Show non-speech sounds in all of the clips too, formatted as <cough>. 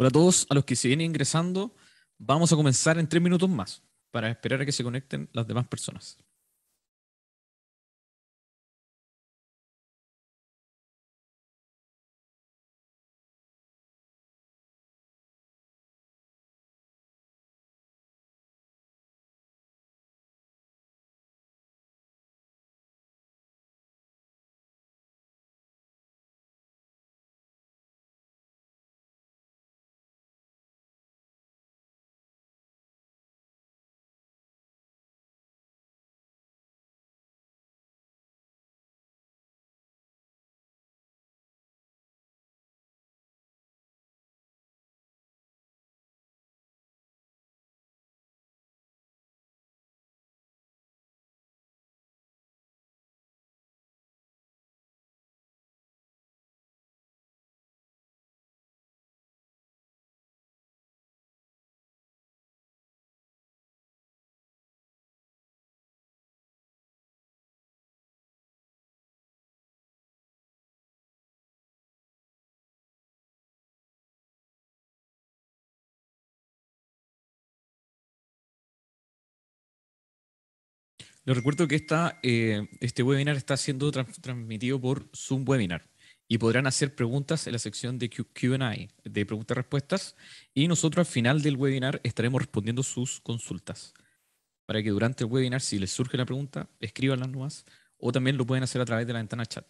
Hola a todos, a los que se vienen ingresando, vamos a comenzar en tres minutos más para esperar a que se conecten las demás personas. Les recuerdo que eh, este webinar está siendo transmitido por Zoom Webinar y podrán hacer preguntas en la sección de QA, de preguntas y respuestas, y nosotros al final del webinar estaremos respondiendo sus consultas. Para que durante el webinar, si les surge la pregunta, escribanlas nomás, o también lo pueden hacer a través de la ventana chat.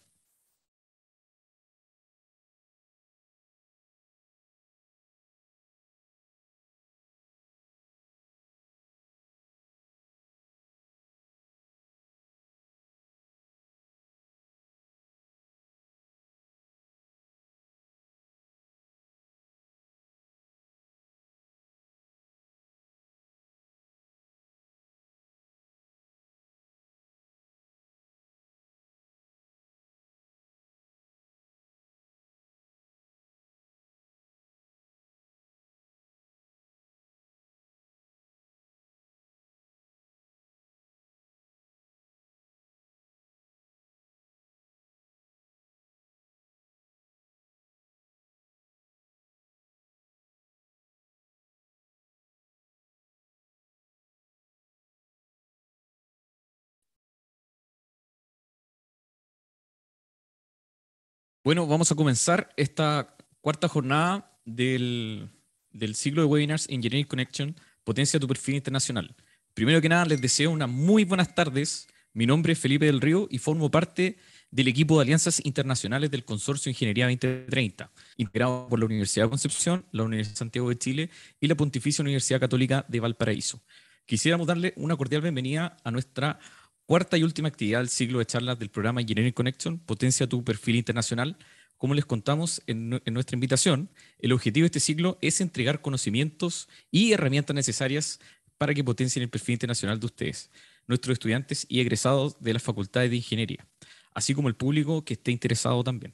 Bueno, vamos a comenzar esta cuarta jornada del, del ciclo de webinars Engineering Connection, Potencia tu perfil internacional. Primero que nada, les deseo una muy buenas tardes. Mi nombre es Felipe del Río y formo parte del equipo de alianzas internacionales del Consorcio Ingeniería 2030, integrado por la Universidad de Concepción, la Universidad de Santiago de Chile y la Pontificia Universidad Católica de Valparaíso. Quisiéramos darle una cordial bienvenida a nuestra Cuarta y última actividad del ciclo de charlas del programa Engineering Connection, potencia tu perfil internacional. Como les contamos en, nuestra invitación, el objetivo de este ciclo es entregar conocimientos y herramientas necesarias para que potencien el perfil internacional de ustedes, nuestros estudiantes y egresados de las facultades de ingeniería, así como el público que esté interesado también.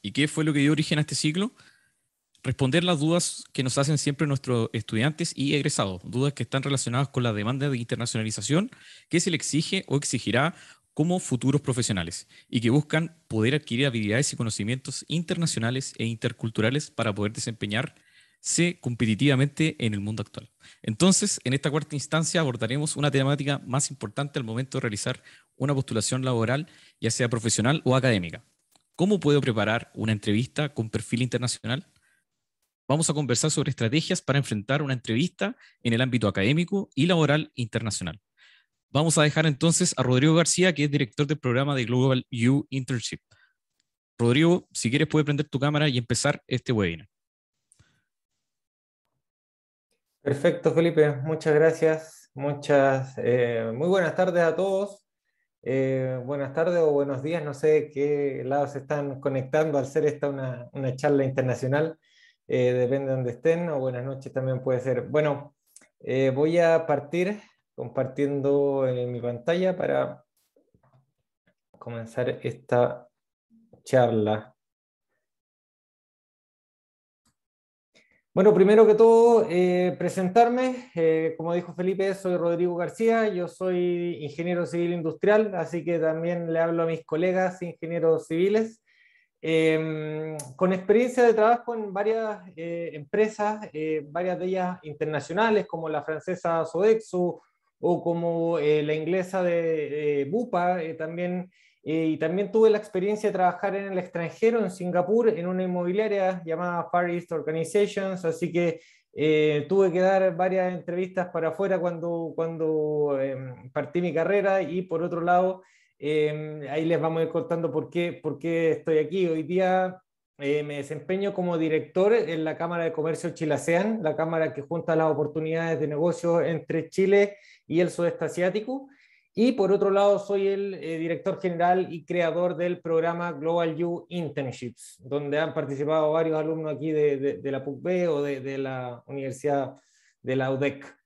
¿Y qué fue lo que dio origen a este ciclo? responder las dudas que nos hacen siempre nuestros estudiantes y egresados, dudas que están relacionadas con la demanda de internacionalización que se le exige o exigirá como futuros profesionales y que buscan poder adquirir habilidades y conocimientos internacionales e interculturales para poder desempeñarse competitivamente en el mundo actual. Entonces, en esta cuarta instancia abordaremos una temática más importante al momento de realizar una postulación laboral, ya sea profesional o académica. ¿Cómo puedo preparar una entrevista con perfil internacional? vamos a conversar sobre estrategias para enfrentar una entrevista en el ámbito académico y laboral internacional. Vamos a dejar entonces a Rodrigo García, que es director del programa de Global U Internship. Rodrigo, si quieres puedes prender tu cámara y empezar este webinar. Perfecto, Felipe. Muchas gracias. Muchas, eh, muy buenas tardes a todos. Eh, buenas tardes o buenos días. No sé qué lado se están conectando al ser esta una, una charla internacional. Eh, depende de donde estén, o buenas noches también puede ser. Bueno, eh, voy a partir compartiendo en eh, mi pantalla para comenzar esta charla. Bueno, primero que todo, presentarme. como dijo Felipe, soy Rodrigo García, yo soy ingeniero civil industrial, así que también le hablo a mis colegas ingenieros civiles. Em, con experiencia de trabajo en varias eh, empresas, eh, varias de ellas internacionales, como la francesa Sodexo o como eh, la inglesa de Bupa, también, y también tuve la experiencia de trabajar en el extranjero, en Singapur, en una inmobiliaria llamada Far East Organizations, así que tuve que dar varias entrevistas para afuera cuando, cuando em, partí mi carrera y por otro lado... Em, ahí les vamos a ir contando por qué, estoy aquí. Hoy día eh, me desempeño como director en la Cámara de Comercio Chilasean, la Cámara que junta las oportunidades de negocio entre Chile y el sudeste asiático. Y por otro lado, soy el eh, director general y creador del programa Global You Internships, donde han participado varios alumnos aquí de, la PUCB o de la Universidad de la UDEC.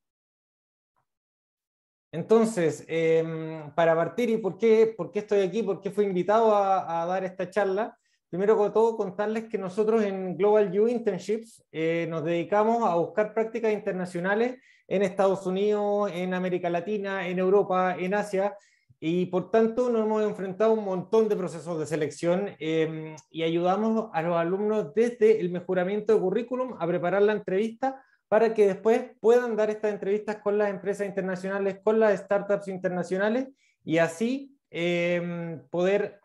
Entonces, em, para partir y por qué, por estoy aquí, por qué fui invitado a, dar esta charla, primero que todo contarles que nosotros en Global U Internships eh, nos dedicamos a buscar prácticas internacionales en Estados Unidos, en América Latina, en Europa, en Asia, y por tanto nos hemos enfrentado a un montón de procesos de selección em, y ayudamos a los alumnos desde el mejoramiento de currículum a preparar la entrevista para que después puedan dar estas entrevistas con las empresas internacionales, con las startups internacionales y así em, poder,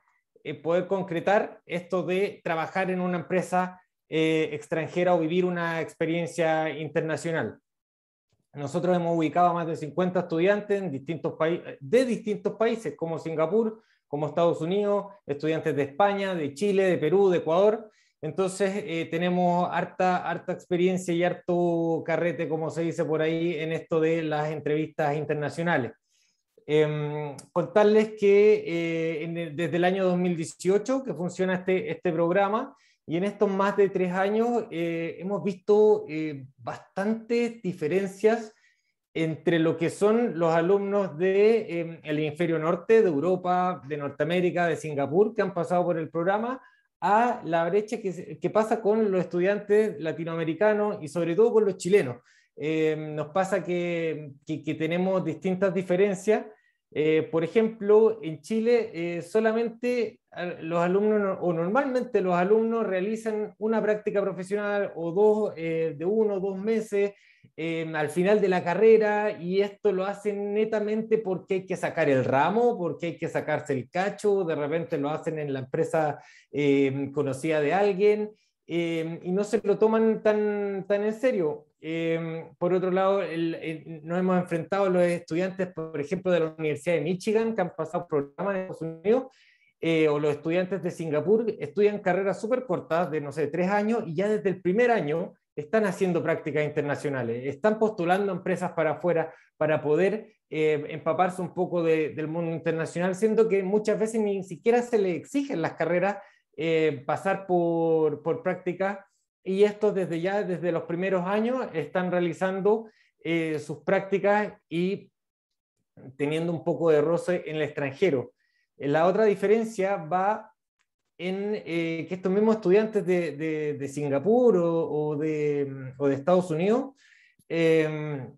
eh, poder concretar esto de trabajar en una empresa eh, extranjera o vivir una experiencia internacional. Nosotros hemos ubicado a más de 50 estudiantes distintos de distintos países, como Singapur, como Estados Unidos, estudiantes de España, de Chile, de Perú, de Ecuador, entonces, eh, tenemos harta, harta experiencia y harto carrete, como se dice por ahí, en esto de las entrevistas internacionales. Em, contarles que eh, desde el año 2018 que funciona este, este, programa y en estos más de tres años eh, hemos visto bastantes diferencias entre lo que son los alumnos del de, em, el hemisferio norte, de Europa, de Norteamérica, de Singapur, que han pasado por el programa, a la brecha que, pasa con los estudiantes latinoamericanos y sobre todo con los chilenos. Eh, nos pasa que, tenemos distintas diferencias. Eh, por ejemplo, en Chile eh, solamente los alumnos, o normalmente los alumnos realizan una práctica profesional o dos, de uno o dos meses, al final de la carrera y esto lo hacen netamente porque hay que sacar el ramo, porque hay que sacarse el cacho, de repente lo hacen en la empresa eh, conocida de alguien eh, y no se lo toman tan, tan en serio. Eh, por otro lado, el, nos hemos enfrentado a los estudiantes, por ejemplo, de la Universidad de Michigan, que han pasado programas en Estados Unidos, o los estudiantes de Singapur estudian carreras súper cortas de, no sé, tres años y ya desde el primer año están haciendo prácticas internacionales, están postulando empresas para afuera para poder eh, empaparse un poco del mundo internacional, siendo que muchas veces ni siquiera se le exigen las carreras eh, pasar por, por prácticas y estos desde ya, desde los primeros años, están realizando eh, sus prácticas y teniendo un poco de roce en el extranjero. La otra diferencia va en eh, que estos mismos estudiantes de, Singapur o, de, mm, de, Estados Unidos, em,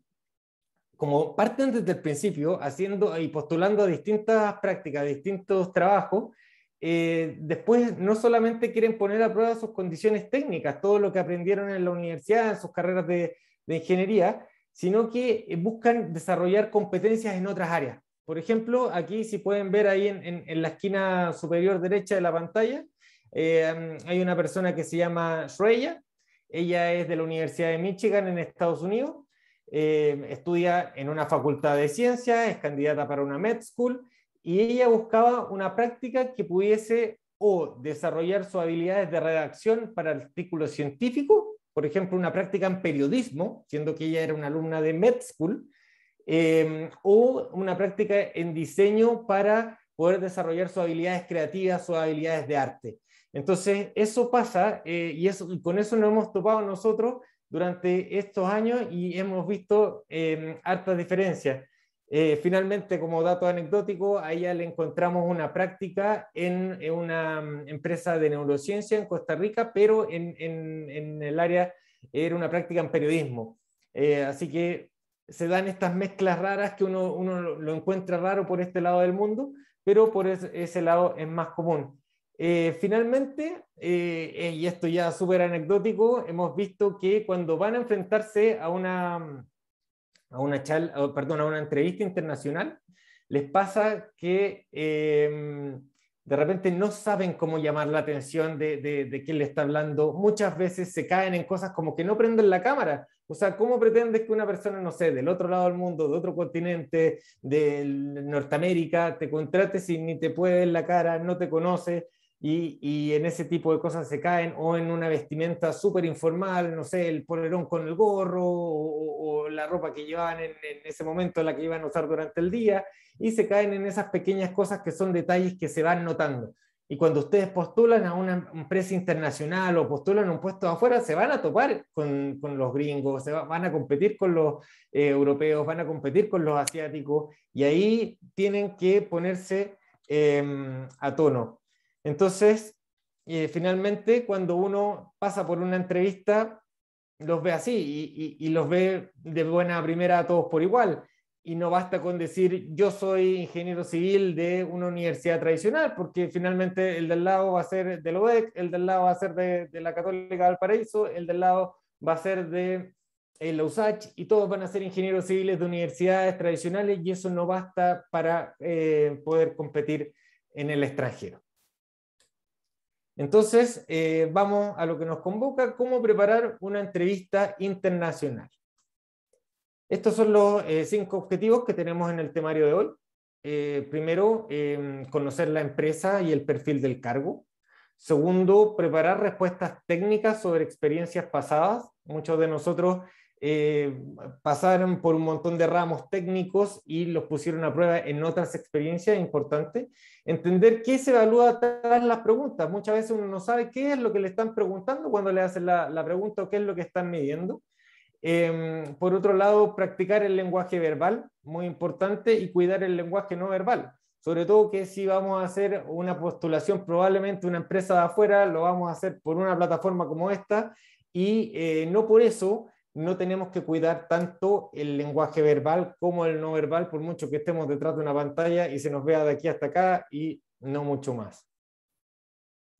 como parten desde el principio, haciendo y postulando a distintas prácticas, distintos trabajos, eh, después no solamente quieren poner a prueba sus condiciones técnicas, todo lo que aprendieron en la universidad, en sus carreras de ingeniería, sino que buscan desarrollar competencias en otras áreas. Por ejemplo, aquí si pueden ver ahí en, la esquina superior derecha de la pantalla, eh, mm, hay una persona que se llama Shreya. Ella es de la Universidad de Michigan en Estados Unidos. Eh, estudia en una facultad de ciencias, es candidata para una med school y ella buscaba una práctica que pudiese o desarrollar sus habilidades de redacción para artículos científicos, por ejemplo, una práctica en periodismo, siendo que ella era una alumna de med school, Em, o una práctica en diseño para poder desarrollar sus habilidades creativas, sus habilidades de arte. Entonces, eso pasa eh, y, eso, con eso nos hemos topado nosotros durante estos años y hemos visto em, hartas diferencias. Eh, finalmente, como dato anecdótico, a ella le encontramos una práctica en, una em, empresa de neurociencia en Costa Rica, pero en, en, el área era una práctica en periodismo. Eh, así que se dan estas mezclas raras que uno, uno lo encuentra raro por este lado del mundo, pero por ese lado es más común. Eh, finalmente, eh, eh, y esto ya súper anecdótico, hemos visto que cuando van a enfrentarse a una, a una, oh, perdón, a una entrevista internacional, les pasa que em, de repente no saben cómo llamar la atención de, de, de quien le está hablando. Muchas veces se caen en cosas como que no prenden la cámara. O sea, ¿cómo pretendes que una persona, no sé, del otro lado del mundo, de otro continente, de Norteamérica, te contrate si ni te puede ver la cara, no te conoce? y, en ese tipo de cosas se caen, o en una vestimenta súper informal, no sé, el polerón con el gorro, o, la ropa que llevaban en, ese momento, la que iban a usar durante el día, y se caen en esas pequeñas cosas que son detalles que se van notando. Y cuando ustedes postulan a una empresa internacional o postulan a un puesto afuera, se van a topar con, los gringos, se van a competir con los eh, europeos, van a competir con los asiáticos, y ahí tienen que ponerse em, a tono. Entonces, eh, finalmente, cuando uno pasa por una entrevista, los ve así y, los ve de buena primera a todos por igual. Y no basta con decir yo soy ingeniero civil de una universidad tradicional, porque finalmente el del lado va a ser del OEC, el del lado va a ser de, la Católica Valparaíso, el del lado va a ser de eh, la USACH, y todos van a ser ingenieros civiles de universidades tradicionales, y eso no basta para eh, poder competir en el extranjero. Entonces, eh, vamos a lo que nos convoca, cómo preparar una entrevista internacional. Estos son los eh, cinco objetivos que tenemos en el temario de hoy. Eh, primero, em, conocer la empresa y el perfil del cargo. Segundo, preparar respuestas técnicas sobre experiencias pasadas. Muchos de nosotros eh, pasaron por un montón de ramos técnicos y los pusieron a prueba en otras experiencias importantes. Entender qué se evalúa tras las preguntas. Muchas veces uno no sabe qué es lo que le están preguntando cuando le hacen la, pregunta o qué es lo que están midiendo. Em, por otro lado, practicar el lenguaje verbal, muy importante, y cuidar el lenguaje no verbal. Sobre todo que si vamos a hacer una postulación, probablemente una empresa de afuera, lo vamos a hacer por una plataforma como esta, y eh, no por eso no tenemos que cuidar tanto el lenguaje verbal como el no verbal, por mucho que estemos detrás de una pantalla y se nos vea de aquí hasta acá y no mucho más.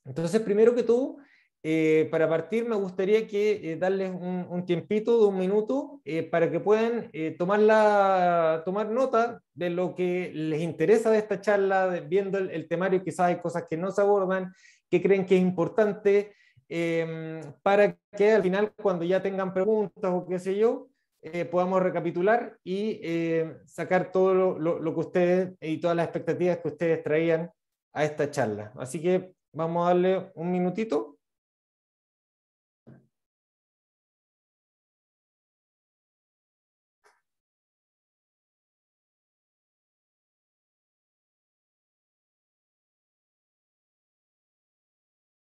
Entonces, primero que todo, eh, para partir me gustaría que eh, darles un, tiempito de un minuto eh, para que puedan tomar, tomar nota de lo que les interesa de esta charla, viendo el, el, temario, quizás hay cosas que no se abordan, que creen que es importante, Em, para que al final cuando ya tengan preguntas o qué sé yo, eh, podamos recapitular y eh, sacar todo lo, que ustedes y todas las expectativas que ustedes traían a esta charla. Así que vamos a darle un minutito.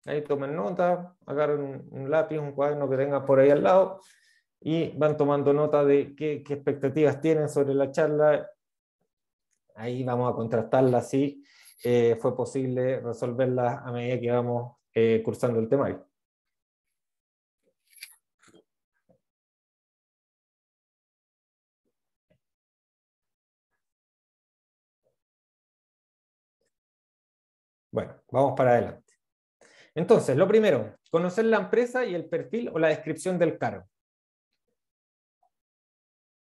Ahí tomen nota, agarren un, lápiz, un cuaderno que tengan por ahí al lado y van tomando nota de qué, expectativas tienen sobre la charla. Ahí vamos a contrastarla si eh, fue posible resolverla a medida que vamos eh, cursando el tema. Bueno, vamos para adelante. Entonces, lo primero, conocer la empresa y el perfil o la descripción del cargo.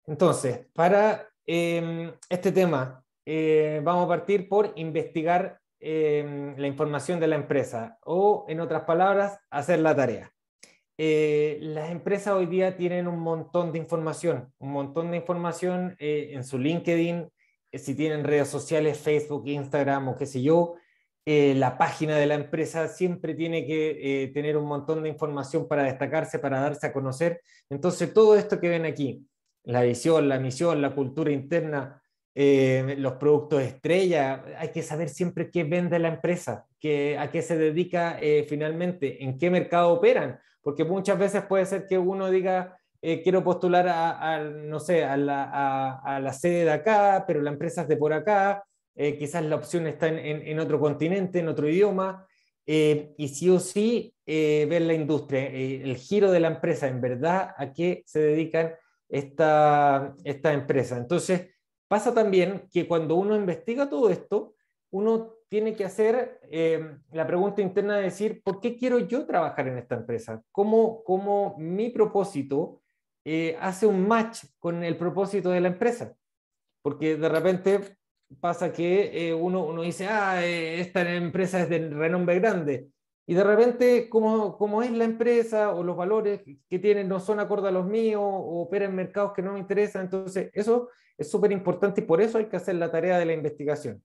Entonces, para em, este tema, eh, vamos a partir por investigar em, la información de la empresa o, en otras palabras, hacer la tarea. Eh, las empresas hoy día tienen un montón de información, un montón de información eh, en su LinkedIn, si tienen redes sociales, Facebook, Instagram o qué sé yo, eh, la página de la empresa siempre tiene que eh, tener un montón de información para destacarse, para darse a conocer. Entonces, todo esto que ven aquí, la visión, la misión, la cultura interna, eh, los productos estrella, hay que saber siempre qué vende la empresa, a qué se dedica finalmente, en qué mercado operan, porque muchas veces puede ser que uno diga, quiero postular a, no sé, a la, a la, sede de acá, pero la empresa es de por acá, eh, quizás la opción está en, otro continente, en otro idioma, eh, y sí o sí eh, ver la industria, el giro de la empresa, en verdad, a qué se dedican esta, esta empresa. Entonces, pasa también que cuando uno investiga todo esto, uno tiene que hacer la pregunta interna de decir, ¿por qué quiero yo trabajar en esta empresa? ¿Cómo, cómo mi propósito hace un match con el propósito de la empresa? Porque de repente pasa que eh, uno, uno, dice, ah, eh, esta empresa es de renombre grande, y de repente, como, es la empresa o los valores que tienen no son acorde a los míos o operan en mercados que no me interesan, entonces eso es súper importante y por eso hay que hacer la tarea de la investigación.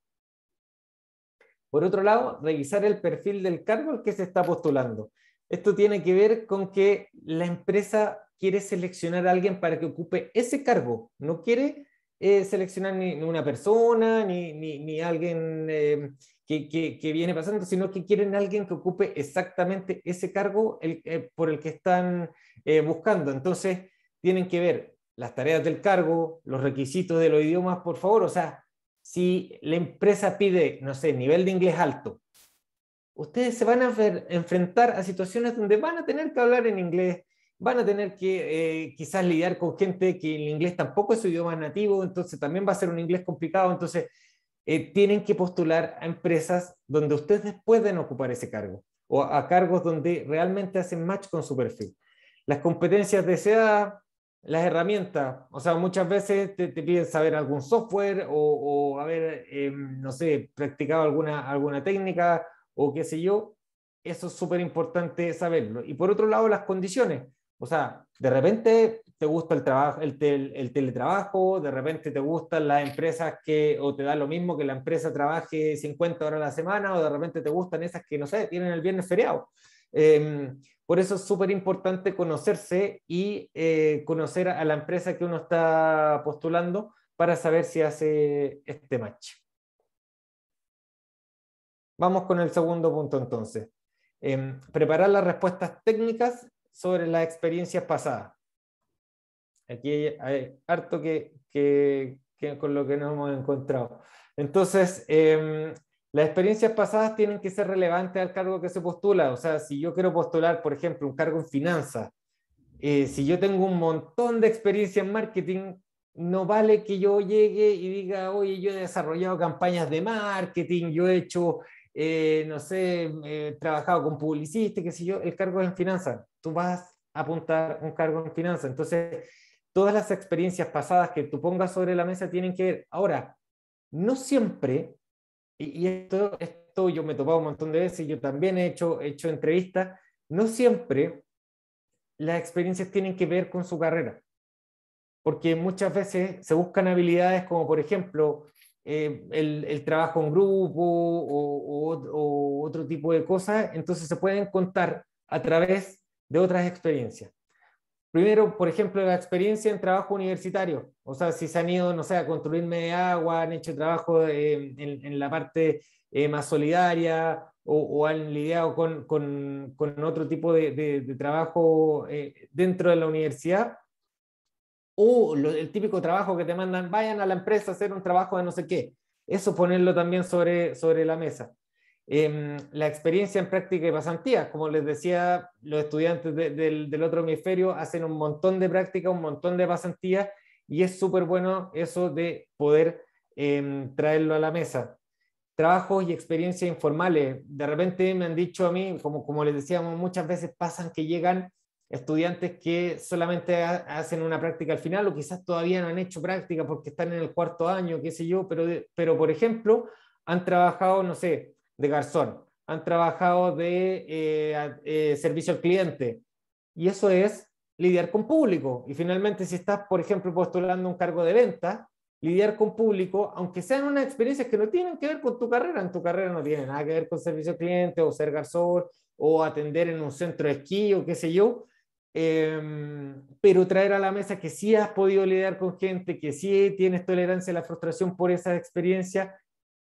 Por otro lado, revisar el perfil del cargo al que se está postulando. Esto tiene que ver con que la empresa quiere seleccionar a alguien para que ocupe ese cargo, no quiere eh, seleccionar ni, una persona, ni, alguien eh, que, viene pasando, sino que quieren alguien que ocupe exactamente ese cargo eh, por el que están buscando. Entonces, tienen que ver las tareas del cargo, los requisitos de los idiomas, por favor. O sea, si la empresa pide, no sé, nivel de inglés alto, ustedes se van a ver, enfrentar a situaciones donde van a tener que hablar en inglés, van a tener que eh, quizás lidiar con gente que el inglés tampoco es su idioma nativo, entonces también va a ser un inglés complicado, entonces eh, tienen que postular a empresas donde ustedes pueden ocupar ese cargo o a, cargos donde realmente hacen match con su perfil. Las competencias deseadas, las herramientas, o sea, muchas veces te, piden saber algún software o, o haber, eh, no sé, practicado alguna, alguna técnica o qué sé yo, eso es súper importante saberlo. Y por otro lado, las condiciones o sea, de repente te gusta el, trabajo, el, teletrabajo, de repente te gustan las empresas que, o te da lo mismo que la empresa trabaje 50 horas a la semana, o de repente te gustan esas que, no sé, tienen el viernes feriado. Em, por eso es súper importante conocerse y eh, conocer a la empresa que uno está postulando para saber si hace este match. Vamos con el segundo punto entonces. Em, preparar las respuestas técnicas sobre las experiencias pasadas. Aquí hay, harto que, con lo que nos hemos encontrado. Entonces, em, las experiencias pasadas tienen que ser relevantes al cargo que se postula. O sea, si yo quiero postular, por ejemplo, un cargo en finanzas, eh, si yo tengo un montón de experiencia en marketing, no vale que yo llegue y diga, oye, yo he desarrollado campañas de marketing, yo he hecho eh, no sé, he eh, trabajado con publicista, qué sé yo, el cargo en finanzas. Tú vas a apuntar un cargo en finanzas. Entonces, todas las experiencias pasadas que tú pongas sobre la mesa tienen que ver. Ahora, no siempre, y, esto, esto yo me he topado un montón de veces, yo también he hecho, he hecho entrevistas, no siempre las experiencias tienen que ver con su carrera. Porque muchas veces se buscan habilidades como, por ejemplo, eh, el, trabajo en grupo o, otro tipo de cosas, entonces se pueden contar a través de otras experiencias. Primero, por ejemplo, la experiencia en trabajo universitario. O sea, si se han ido, no sé, a construir media agua, han hecho trabajo eh, en, la parte eh, más solidaria o, han lidiado con, otro tipo de, trabajo dentro de la universidad, o el típico trabajo que te mandan, vayan a la empresa a hacer un trabajo de no sé qué. Eso ponerlo también sobre, sobre la mesa. Em, la experiencia en práctica y pasantías, como les decía, los estudiantes del otro hemisferio hacen un montón de práctica, un montón de pasantías, y es súper bueno eso de poder em, traerlo a la mesa. Trabajos y experiencias informales. De repente me han dicho a mí, como, como les decíamos, muchas veces pasan que llegan estudiantes que solamente hacen una práctica al final o quizás todavía no han hecho práctica porque están en el cuarto año, qué sé yo, pero, pero por ejemplo, han trabajado, no sé, de garzón, han trabajado de eh, eh, servicio al cliente y eso es lidiar con público. Y finalmente, si estás, por ejemplo, postulando un cargo de venta, lidiar con público, aunque sean unas experiencias que no tienen que ver con tu carrera, en tu carrera no tiene nada que ver con servicio al cliente o ser garzón o atender en un centro de esquí o qué sé yo, Em, pero traer a la mesa que sí has podido lidiar con gente, que sí tienes tolerancia a la frustración por esa experiencia,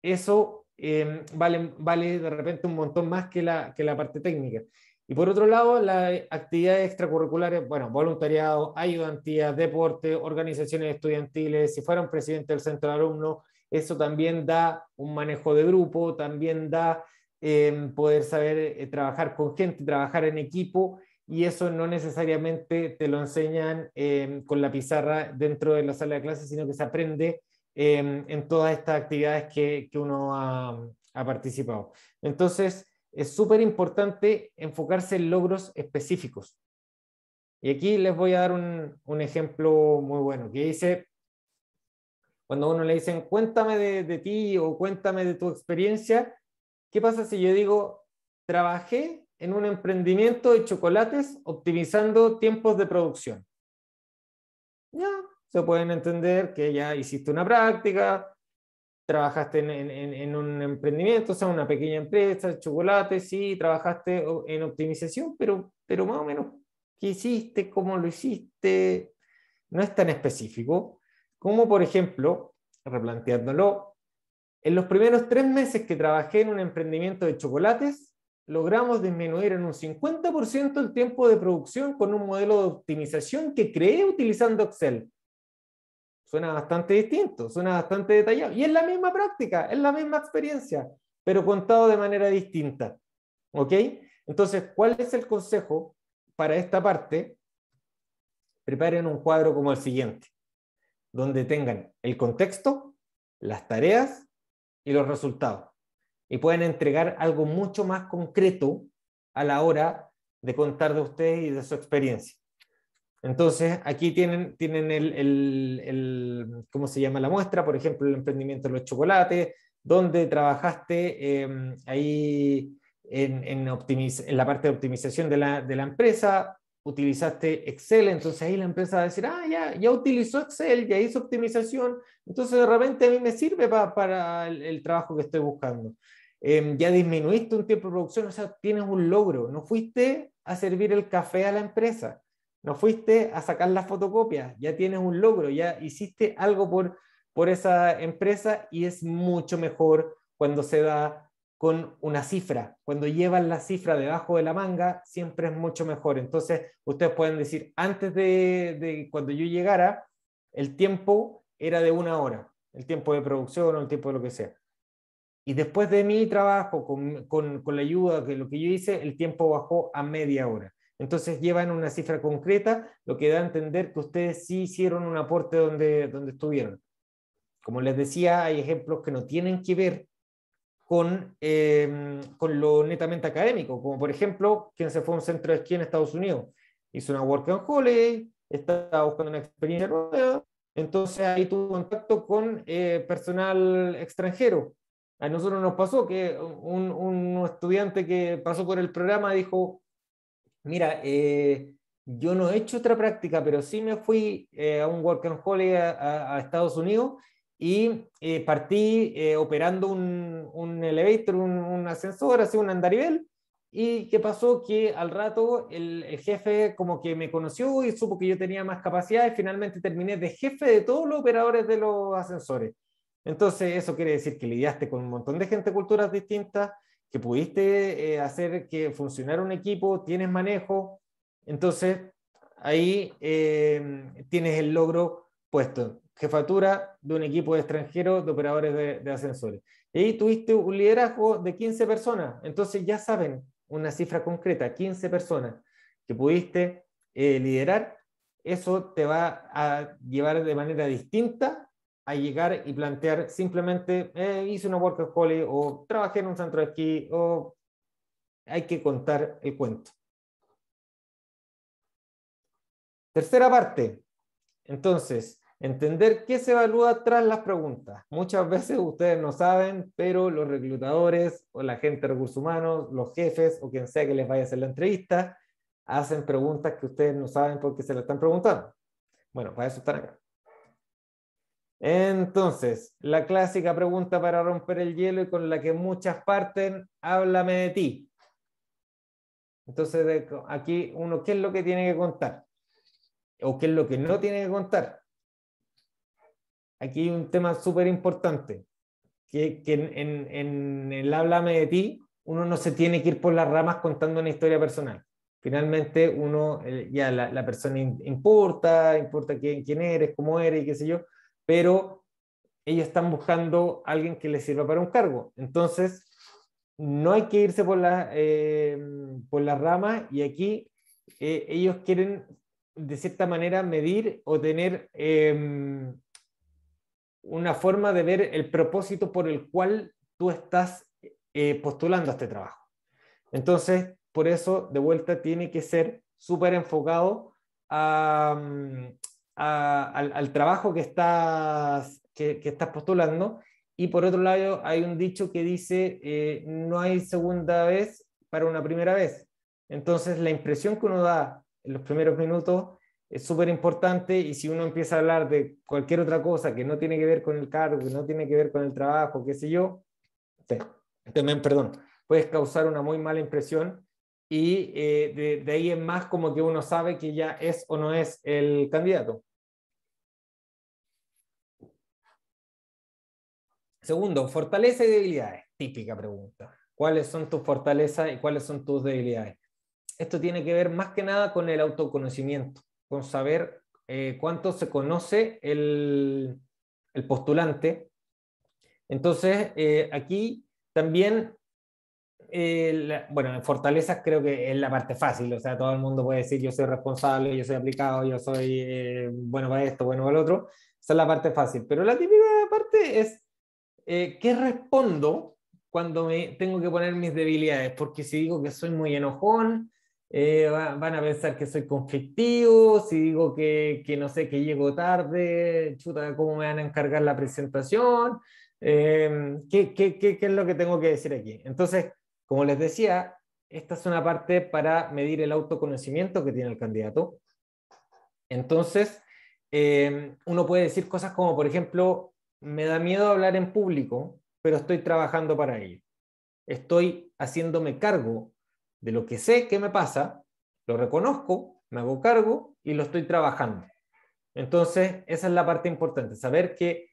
eso em, vale, vale de repente un montón más que la, que la parte técnica. Y por otro lado, las actividades extracurriculares, bueno, voluntariado, ayudantías, deporte, organizaciones estudiantiles, si fueron presidente del centro de alumnos, eso también da un manejo de grupo, también da em, poder saber eh, trabajar con gente, trabajar en equipo y eso no necesariamente te lo enseñan em, con la pizarra dentro de la sala de clases, sino que se aprende em, en todas estas actividades que, uno ha, participado. Entonces, es súper importante enfocarse en logros específicos. Y aquí les voy a dar un, ejemplo muy bueno, que dice, cuando uno le dicen, cuéntame de, de ti o cuéntame de tu experiencia, ¿qué pasa si yo digo, trabajé en un emprendimiento de chocolates optimizando tiempos de producción. Ya, se pueden entender que ya hiciste una práctica, trabajaste en, un emprendimiento, o sea, una pequeña empresa, de chocolates, sí, trabajaste en optimización, pero, pero más o menos qué hiciste, cómo lo hiciste, no es tan específico. Como por ejemplo, replanteándolo, en los primeros tres meses que trabajé en un emprendimiento de chocolates, logramos disminuir en un 50% el tiempo de producción con un modelo de optimización que creé utilizando Excel. Suena bastante distinto, suena bastante detallado. Y es la misma práctica, es la misma experiencia, pero contado de manera distinta. ¿Ok? Entonces, ¿cuál es el consejo para esta parte? Preparen un cuadro como el siguiente, donde tengan el contexto, las tareas y los resultados y pueden entregar algo mucho más concreto a la hora de contar de ustedes y de su experiencia. Entonces, aquí tienen, tienen el, el, ¿cómo se llama la muestra? Por ejemplo, el emprendimiento de los chocolates, donde trabajaste em, ahí en, en, en, la parte de optimización de la, empresa, utilizaste Excel, entonces ahí la empresa va a decir, ah, ya, ya utilizó Excel, ya hizo optimización, entonces de repente a mí me sirve para el, trabajo que estoy buscando. Em, ya disminuiste un tiempo de producción, o sea, tienes un logro. No fuiste a servir el café a la empresa, no fuiste a sacar las fotocopias, ya tienes un logro, ya hiciste algo por, por esa empresa y es mucho mejor cuando se da con una cifra. Cuando llevan la cifra debajo de la manga, siempre es mucho mejor. Entonces, ustedes pueden decir, antes de, de, cuando yo llegara, el tiempo era de una hora, el tiempo de producción o el tiempo de lo que sea. Y después de mi trabajo, con, con, con la ayuda de lo que yo hice, el tiempo bajó a media hora. Entonces llevan una cifra concreta, lo que da a entender que ustedes sí hicieron un aporte donde, donde estuvieron. Como les decía, hay ejemplos que no tienen que ver con, eh, con lo netamente académico, como por ejemplo, quien se fue a un centro de esquí en Estados Unidos, hizo una work and holiday, estaba buscando una experiencia entonces ahí tuvo contacto con eh, personal extranjero, a nosotros nos pasó que un, estudiante que pasó por el programa dijo, mira, eh, yo no he hecho otra práctica, pero sí me fui eh, a un work and holiday a, Estados Unidos y eh, partí operando un, un elevator, un, ascensor, así un andarivel. Y qué pasó que al rato el, el, jefe como que me conoció y supo que yo tenía más capacidad y finalmente terminé de jefe de todos los operadores de los ascensores. Entonces, eso quiere decir que lidiaste con un montón de gente, culturas distintas, que pudiste eh, hacer que funcionara un equipo, tienes manejo. Entonces, ahí eh, tienes el logro puesto. Jefatura de un equipo de extranjeros de operadores de, ascensores. Y ahí tuviste un liderazgo de 15 personas. Entonces, ya saben una cifra concreta, 15 personas que pudiste eh, liderar. Eso te va a llevar de manera distinta a llegar y plantear simplemente eh, hice una workaholic o trabajé en un centro de esquí o hay que contar el cuento. Tercera parte. Entonces, entender qué se evalúa tras las preguntas. Muchas veces ustedes no saben, pero los reclutadores o la gente de recursos humanos, los jefes o quien sea que les vaya a hacer la entrevista, hacen preguntas que ustedes no saben por qué se las están preguntando. Bueno, para eso están acá. Entonces, la clásica pregunta para romper el hielo y con la que muchas parten, háblame de ti. Entonces, aquí uno, ¿qué es lo que tiene que contar? ¿O qué es lo que no tiene que contar? Aquí hay un tema súper importante, que, en, el háblame de ti, uno no se tiene que ir por las ramas contando una historia personal finalmente uno, eh, ya la, persona importa, importa quién, quién eres, cómo eres y qué sé yo, pero ellos están buscando alguien que les sirva para un cargo. Entonces, no hay que irse por la eh, rama, por y aquí eh, ellos quieren, de cierta manera, medir o tener eh, una forma de ver el propósito por el cual tú estás postulando a este trabajo. Entonces, por eso, de vuelta, tiene que ser súper enfocado a, mm, al, trabajo que estás, que, estás postulando. Y por otro lado, hay un dicho que dice, eh, no hay segunda vez para una primera vez. Entonces, la impresión que uno da en los primeros minutos es súper importante y si uno empieza a hablar de cualquier otra cosa que no tiene que ver con el cargo, que no tiene que ver con el trabajo, qué sé yo, también, perdón, puedes causar una muy mala impresión y eh, de, ahí es más como que uno sabe que ya es o no es el candidato. Segundo, fortaleza y debilidades. Típica pregunta. ¿Cuáles son tus fortalezas y cuáles son tus debilidades? Esto tiene que ver más que nada con el autoconocimiento, con saber eh, cuánto se conoce el, postulante. Entonces, eh, aquí también bueno, en fortalezas creo que es la parte fácil, o sea, todo el mundo puede decir yo soy responsable, yo soy aplicado, yo soy eh, bueno para esto, bueno para el otro, esa es la parte fácil, pero la típica parte es eh, qué respondo cuando me tengo que poner mis debilidades, porque si digo que soy muy enojón, eh, van a pensar que soy conflictivo, si digo que, que no sé, que llego tarde, chuta, ¿cómo me van a encargar la presentación? Em, ¿qué, qué, qué, qué es lo que tengo que decir aquí? Entonces, como les decía, esta es una parte para medir el autoconocimiento que tiene el candidato. Entonces, eh, uno puede decir cosas como, por ejemplo, me da miedo hablar en público, pero estoy trabajando para ello. Estoy haciéndome cargo de lo que sé que me pasa, lo reconozco, me hago cargo y lo estoy trabajando. Entonces, esa es la parte importante, saber que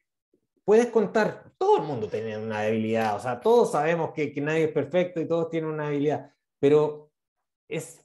puedes contar, todo el mundo tiene una debilidad, o sea, todos sabemos que, nadie es perfecto y todos tienen una debilidad, pero es,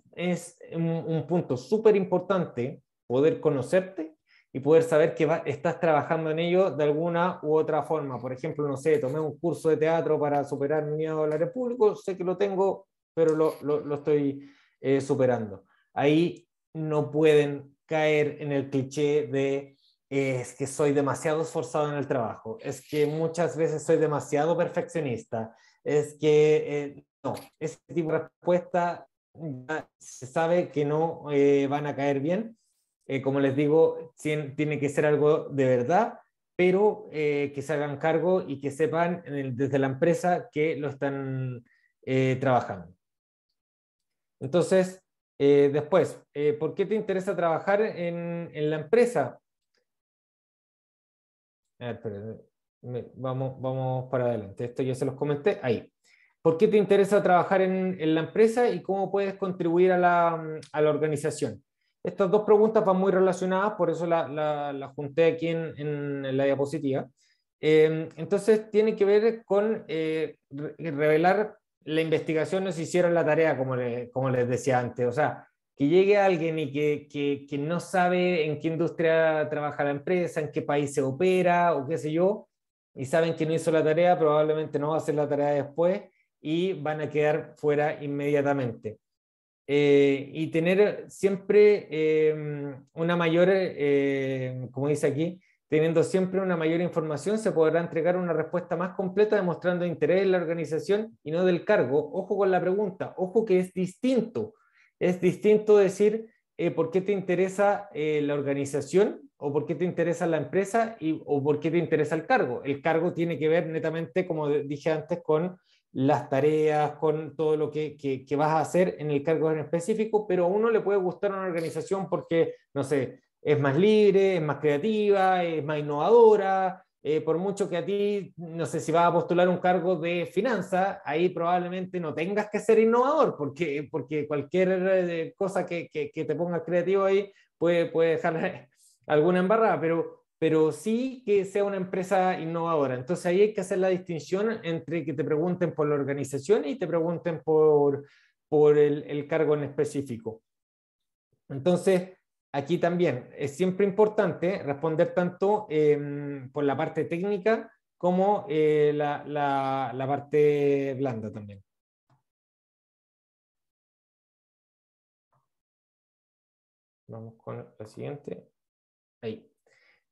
un, punto súper importante poder conocerte y poder saber que estás trabajando en ello de alguna u otra forma. Por ejemplo, no sé, tomé un curso de teatro para superar mi miedo a hablar público, sé que lo tengo, pero lo, estoy eh, superando. Ahí no pueden caer en el cliché de es que soy demasiado esforzado en el trabajo, es que muchas veces soy demasiado perfeccionista, es que eh, no, ese tipo de respuesta se sabe que no eh, van a caer bien. Eh, como les digo, tiene que ser algo de verdad, pero que se hagan cargo y que sepan desde la empresa que lo están trabajando. Entonces, después, ¿por qué te interesa trabajar en, en la empresa? pero vamos, vamos para adelante. Esto ya se los comenté ahí. ¿Por qué te interesa trabajar en, la empresa y cómo puedes contribuir a la, organización? Estas dos preguntas van muy relacionadas, por eso las junté aquí en, la diapositiva. Em, entonces, tiene que ver con eh, revelar la investigación Nos hicieron la tarea, como, como les decía antes. O sea, que llegue alguien y que, que, que, no sabe en qué industria trabaja la empresa, en qué país se opera o qué sé yo, y saben que no hizo la tarea, probablemente no va a hacer la tarea después y van a quedar fuera inmediatamente. Eh, y tener siempre eh, una mayor, eh, como dice aquí, teniendo siempre una mayor información, se podrá entregar una respuesta más completa demostrando interés en la organización y no del cargo. Ojo con la pregunta, ojo que es distinto es distinto decir eh, por qué te interesa eh, la organización o por qué te interesa la empresa o por qué te interesa el cargo. El cargo tiene que ver netamente, como dije antes, con las tareas, con todo lo que, que, que vas a hacer en el cargo en específico, pero a uno le puede gustar una organización porque, no sé, es más libre, es más creativa, es más innovadora, eh, por mucho que a ti, no sé si vas a postular un cargo de finanza, ahí probablemente no tengas que ser innovador, porque, porque cualquier eh, cosa que, que, te pongas creativo ahí puede, puede dejar <laughs> alguna embarrada, pero, pero sí que sea una empresa innovadora. Entonces ahí hay que hacer la distinción entre que te pregunten por la organización y te pregunten por, por el, el cargo en específico. Entonces, aquí también es siempre importante responder tanto em, por la parte técnica como eh, la, parte blanda también. Vamos con la siguiente. Ahí.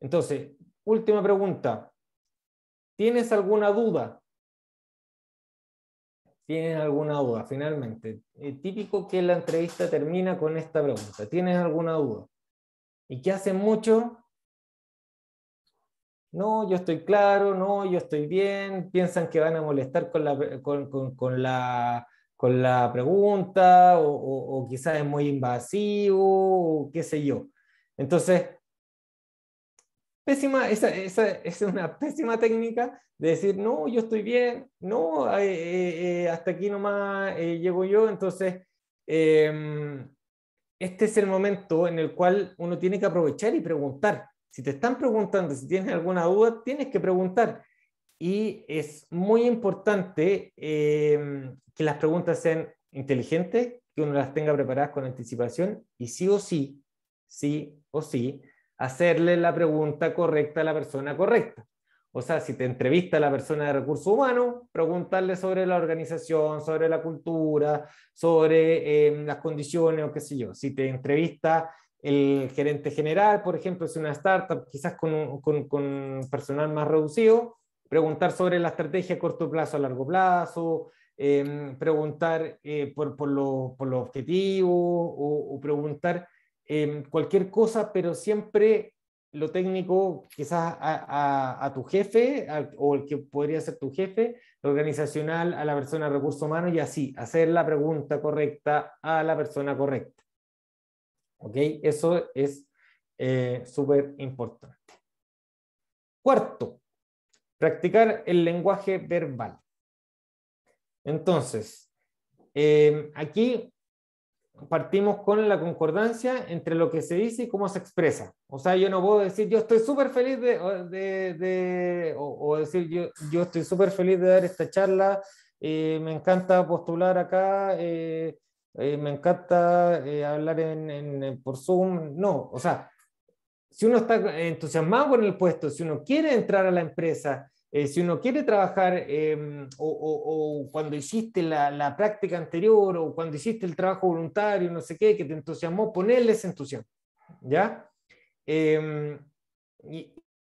Entonces, última pregunta. ¿Tienes alguna duda? ¿Tienes alguna duda? Finalmente, típico que la entrevista termina con esta pregunta. ¿Tienes alguna duda? y que hacen mucho, no, yo estoy claro, no, yo estoy bien, piensan que van a molestar con la, con, la, con la pregunta o, quizás es muy invasivo, o qué sé yo. Entonces, pésima, esa, es una <laughs> pésima técnica de decir, no, yo estoy bien, no, eh, eh, eh, hasta aquí nomás llego yo, entonces... Em, este es el momento en el cual uno tiene que aprovechar y preguntar. Si te están preguntando, si tienes alguna duda, tienes que preguntar. Y es muy importante eh, que las preguntas sean inteligentes, que uno las tenga preparadas con anticipación y sí o sí, sí o sí, hacerle la pregunta correcta a la persona correcta. O sea, si te entrevista la persona de recursos humanos, preguntarle sobre la organización, sobre la cultura, sobre eh, las condiciones o qué sé yo. Si te entrevista el gerente general, por ejemplo, es una startup, quizás con, personal más reducido, preguntar sobre la estrategia a corto plazo, a largo plazo, em, preguntar eh, por, los objetivos o, preguntar em, cualquier cosa, pero siempre lo técnico quizás a, tu jefe o el que podría ser tu jefe, lo organizacional a la persona de recursos humanos y así, hacer la pregunta correcta a la persona correcta. ¿Ok? Eso es eh, súper importante. Cuarto, practicar el lenguaje verbal. Entonces, eh, aquí partimos con la concordancia entre lo que se dice y cómo se expresa. O sea, yo no puedo decir yo estoy súper feliz de, de, o, decir yo, yo estoy súper feliz de dar esta charla, eh, me encanta postular acá, eh, eh, me encanta hablar en, por Zoom. No, o sea, si uno está entusiasmado con el puesto, si uno quiere entrar a la empresa, eh, si uno quiere trabajar em, o, cuando hiciste la, práctica anterior o cuando hiciste el trabajo voluntario, no sé qué, que te entusiasmó, ponerle ese entusiasmo, ¿ya? Em,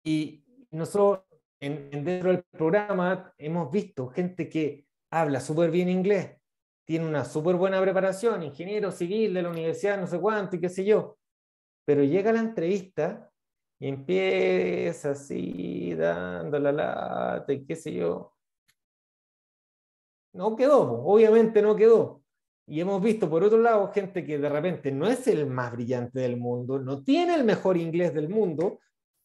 y, nosotros dentro del programa hemos visto gente que habla súper bien inglés, tiene una súper buena preparación, ingeniero civil de la universidad, no sé cuánto y qué sé yo, pero llega la entrevista empieza así, dando la lata y qué sé yo. No quedó, obviamente no quedó. Y hemos visto, por otro lado, gente que de repente no es el más brillante del mundo, no tiene el mejor inglés del mundo,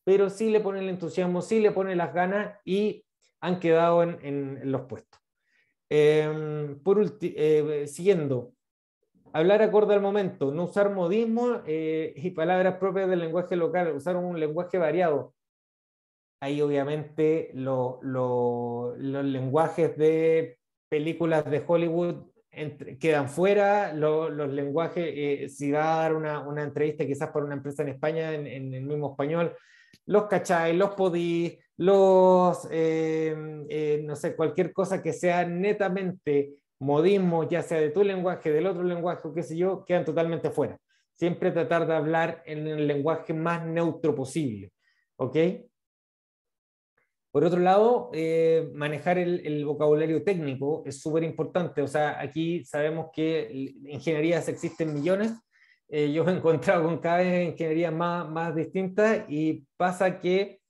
pero sí le pone el entusiasmo, sí le pone las ganas y han quedado en, los puestos. Em, por eh, siguiendo, hablar acorde al momento, no usar modismo eh, y palabras propias del lenguaje local, usar un lenguaje variado. Ahí obviamente los lenguajes de películas de Hollywood quedan fuera, los lenguajes, eh, si va a dar una, una, entrevista quizás para una empresa en España en, el mismo español, los cachai, los podí, los, eh, no sé, cualquier cosa que sea netamente modismo, ya sea de tu lenguaje, del otro lenguaje o qué sé yo, quedan totalmente fuera. Siempre tratar de hablar en el lenguaje más neutro posible. ¿Ok? Por otro lado, eh, manejar el, vocabulario técnico es súper importante. O sea, aquí sabemos que ingenierías existen millones. Eh, yo he encontrado con cada vez ingenierías más, más distintas y pasa que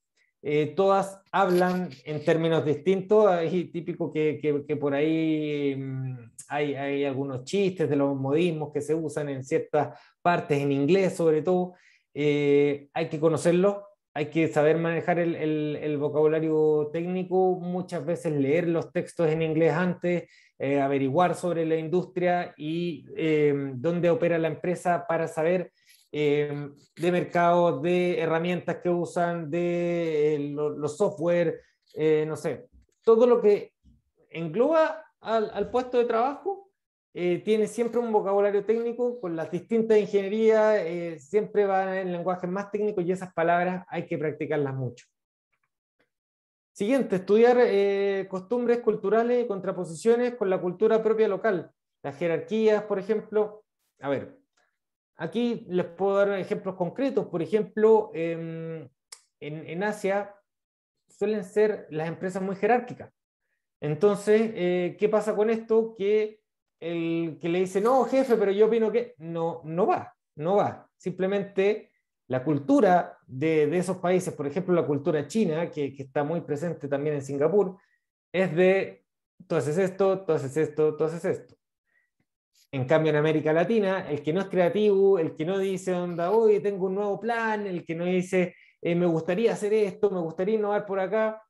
eh, todas hablan en términos distintos. Es típico que, por ahí mm, hay, algunos chistes de los modismos que se usan en ciertas partes, en inglés sobre todo. Eh, hay que conocerlo, hay que saber manejar el, vocabulario técnico, muchas veces leer los textos en inglés antes, eh, averiguar sobre la industria y dónde opera la empresa para saber Em, de mercado, de herramientas que usan, de eh, los software, eh, no sé, todo lo que engloba al, puesto de trabajo. Eh, tiene siempre un vocabulario técnico con las distintas ingenierías, siempre va en lenguaje más técnico y esas palabras hay que practicarlas mucho. Siguiente, estudiar costumbres culturales y contraposiciones con la cultura propia local. Las jerarquías, por ejemplo. A ver, Aquí les puedo dar ejemplos concretos. Por ejemplo, em, en, Asia suelen ser las empresas muy jerárquicas. Entonces, eh, ¿qué pasa con esto? Que el que le dice, no, jefe, pero yo opino que no, no va, no va. Simplemente la cultura de, esos países, por ejemplo, la cultura china, que, que, está muy presente también en Singapur, es de, tú haces esto, tú haces esto, tú haces esto. En cambio, en América Latina, el que no es creativo, el que no dice, onda, hoy tengo un nuevo plan, el que no dice, eh, me gustaría hacer esto, me gustaría innovar por acá,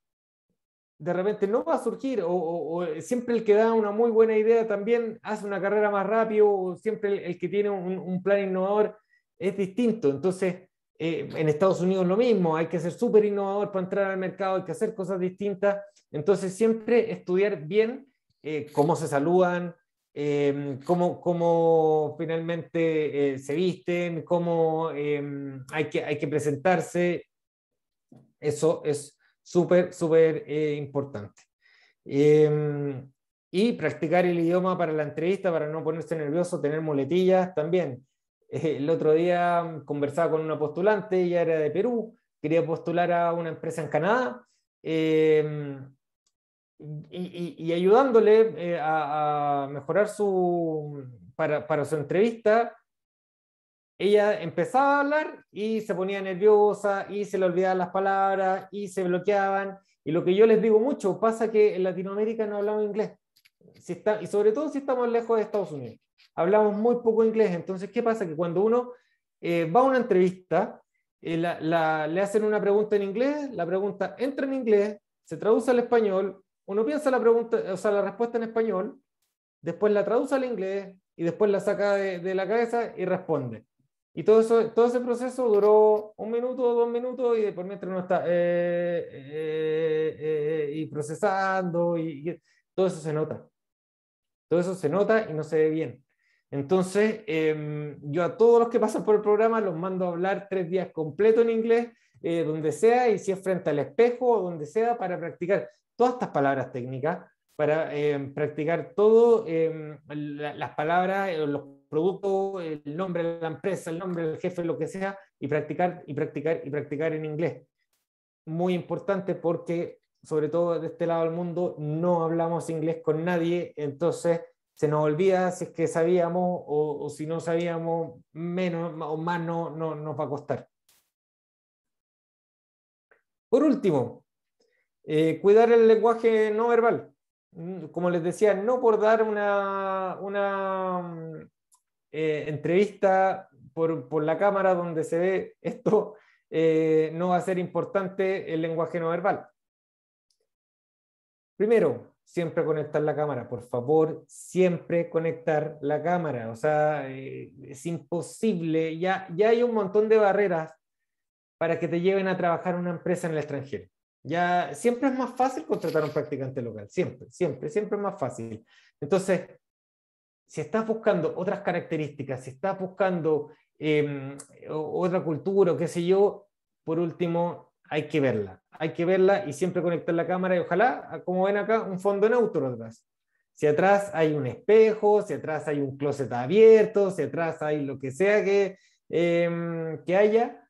de repente no va a surgir, o, eh, siempre el que da una muy buena idea también hace una carrera más rápido, siempre el, que tiene un, plan innovador es distinto. Entonces, eh, en Estados Unidos lo mismo, hay que ser súper innovador para entrar al mercado, hay que hacer cosas distintas. Entonces, siempre estudiar bien cómo se saludan, Em, cómo, cómo, finalmente eh, se visten, cómo em, hay, que, hay que presentarse. Eso es súper, súper eh, importante. Em, y practicar el idioma para la entrevista, para no ponerse nervioso, tener muletillas también. Eh, el otro día conversaba con una postulante, ella era de Perú, quería postular a una empresa en Canadá y, ayudándole eh, a, mejorar su, para, para su entrevista, ella empezaba a hablar y se ponía nerviosa y se le olvidaban las palabras y se bloqueaban. Y lo que yo les digo mucho, pasa que en Latinoamérica no hablamos inglés. Si está, y sobre todo si estamos lejos de Estados Unidos. Hablamos muy poco inglés. Entonces, ¿qué pasa? Que cuando uno eh, va a una entrevista, eh, le hacen una pregunta en inglés, la pregunta entra en inglés, se traduce al español, uno piensa la pregunta, o sea, la respuesta en español, después la traduce al inglés y después la saca de, la cabeza y responde. Y todo, eso, todo ese proceso duró un minuto, o dos minutos, y por mientras uno está eh, eh, eh, y procesando, y, y, todo eso se nota. Todo eso se nota y no se ve bien. Entonces, em, yo a todos los que pasan por el programa los mando a hablar tres días completo en inglés, donde sea, y si es frente al espejo o donde sea, para practicar todas estas palabras técnicas, para em, practicar todo, em, las palabras, eh, los productos, el nombre de la empresa, el nombre del jefe, lo que sea, y practicar y practicar y practicar en inglés. Muy importante porque, sobre todo de este lado del mundo, no hablamos inglés con nadie, entonces se nos olvida si es que sabíamos o, si no sabíamos, menos o más no, no, nos va a costar. Por último, eh, cuidar el lenguaje no verbal. Mm, como les decía, no por dar una, mm, eh, entrevista por, la cámara donde se ve esto, <laughs> eh, no va a ser importante el lenguaje no verbal. Primero, siempre conectar la cámara, por favor, siempre conectar la cámara. O sea, es imposible, ya, ya hay un montón de barreras para que te lleven a trabajar en una empresa en el extranjero. Ya siempre es más fácil contratar a un practicante local, siempre, siempre, siempre es más fácil. Entonces, si estás buscando otras características, si estás buscando em, otra cultura o qué sé yo, por último, hay que verla. Hay que verla y siempre conectar la cámara y ojalá, ah, como ven acá, un fondo neutro atrás. Si atrás hay un espejo, si atrás hay un closet abierto, si atrás hay lo que sea que, em, que haya,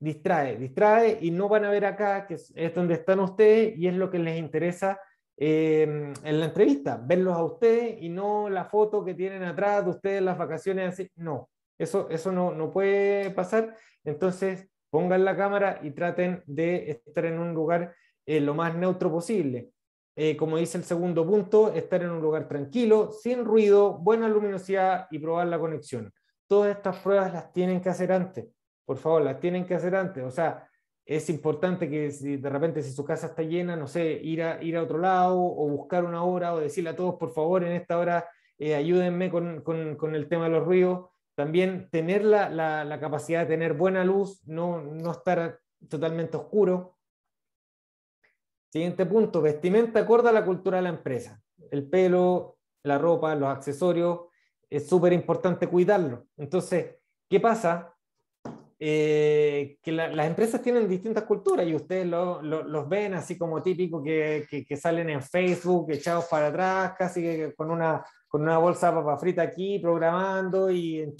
distrae, distrae y no van a ver acá, que es, donde están ustedes y es lo que les interesa em, en la entrevista, verlos a ustedes y no la foto que tienen atrás de ustedes las vacaciones, así, no, eso, eso no, puede pasar, entonces pongan la cámara y traten de estar en un lugar eh, lo más neutro posible. Eh, como dice el segundo punto, estar en un lugar tranquilo, sin ruido, buena luminosidad y probar la conexión. Todas estas pruebas las tienen que hacer antes por favor, las tienen que hacer antes. O sea, es importante que si de repente si su casa está llena, no sé, ir a, ir a otro lado o buscar una hora o decirle a todos, por favor, en esta hora eh, ayúdenme con, el tema de los ruidos. También tener la, capacidad de tener buena luz, no, no estar totalmente oscuro. Siguiente punto, vestimenta acorde a la cultura de la empresa. El pelo, la ropa, los accesorios, es súper importante cuidarlo. Entonces, ¿qué pasa? Eh, que las empresas tienen distintas culturas y ustedes los ven así como típico que, que, salen en Facebook echados para atrás, casi que con una, con una bolsa de papa frita aquí, programando y en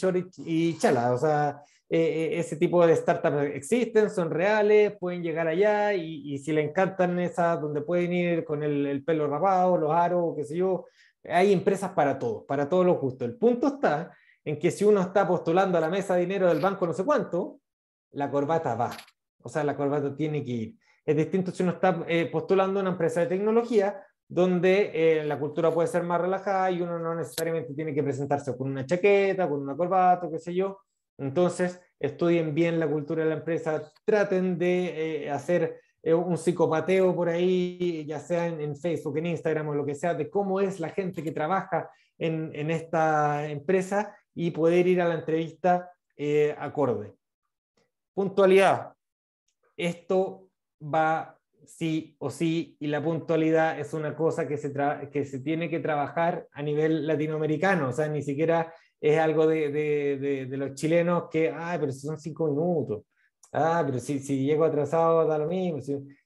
y chala. O sea, eh, eh, ese tipo de startups existen, son reales, pueden llegar allá y, si le encantan esas donde pueden ir con el, pelo rapado, los aros, qué sé yo, hay empresas para todos, para todos los gustos. El punto está en que si uno está postulando a la mesa de dinero del banco no sé cuánto, la corbata va. O sea, la corbata tiene que ir. Es distinto si uno está eh, postulando a una empresa de tecnología donde eh, la cultura puede ser más relajada y uno no necesariamente tiene que presentarse con una chaqueta, con una corbata, qué sé yo. Entonces, estudien bien la cultura de la empresa, traten de eh, hacer un psicopateo por ahí, ya sea en, Facebook, en Instagram o lo que sea, de cómo es la gente que trabaja en esta empresa y poder ir a la entrevista eh, acorde. Puntualidad. Esto va sí o sí y la puntualidad es una cosa que se, que se tiene que trabajar a nivel latinoamericano, o sea, ni siquiera es algo de, de, los chilenos que, ah pero son cinco minutos, ah, pero si, si llego atrasado da lo mismo.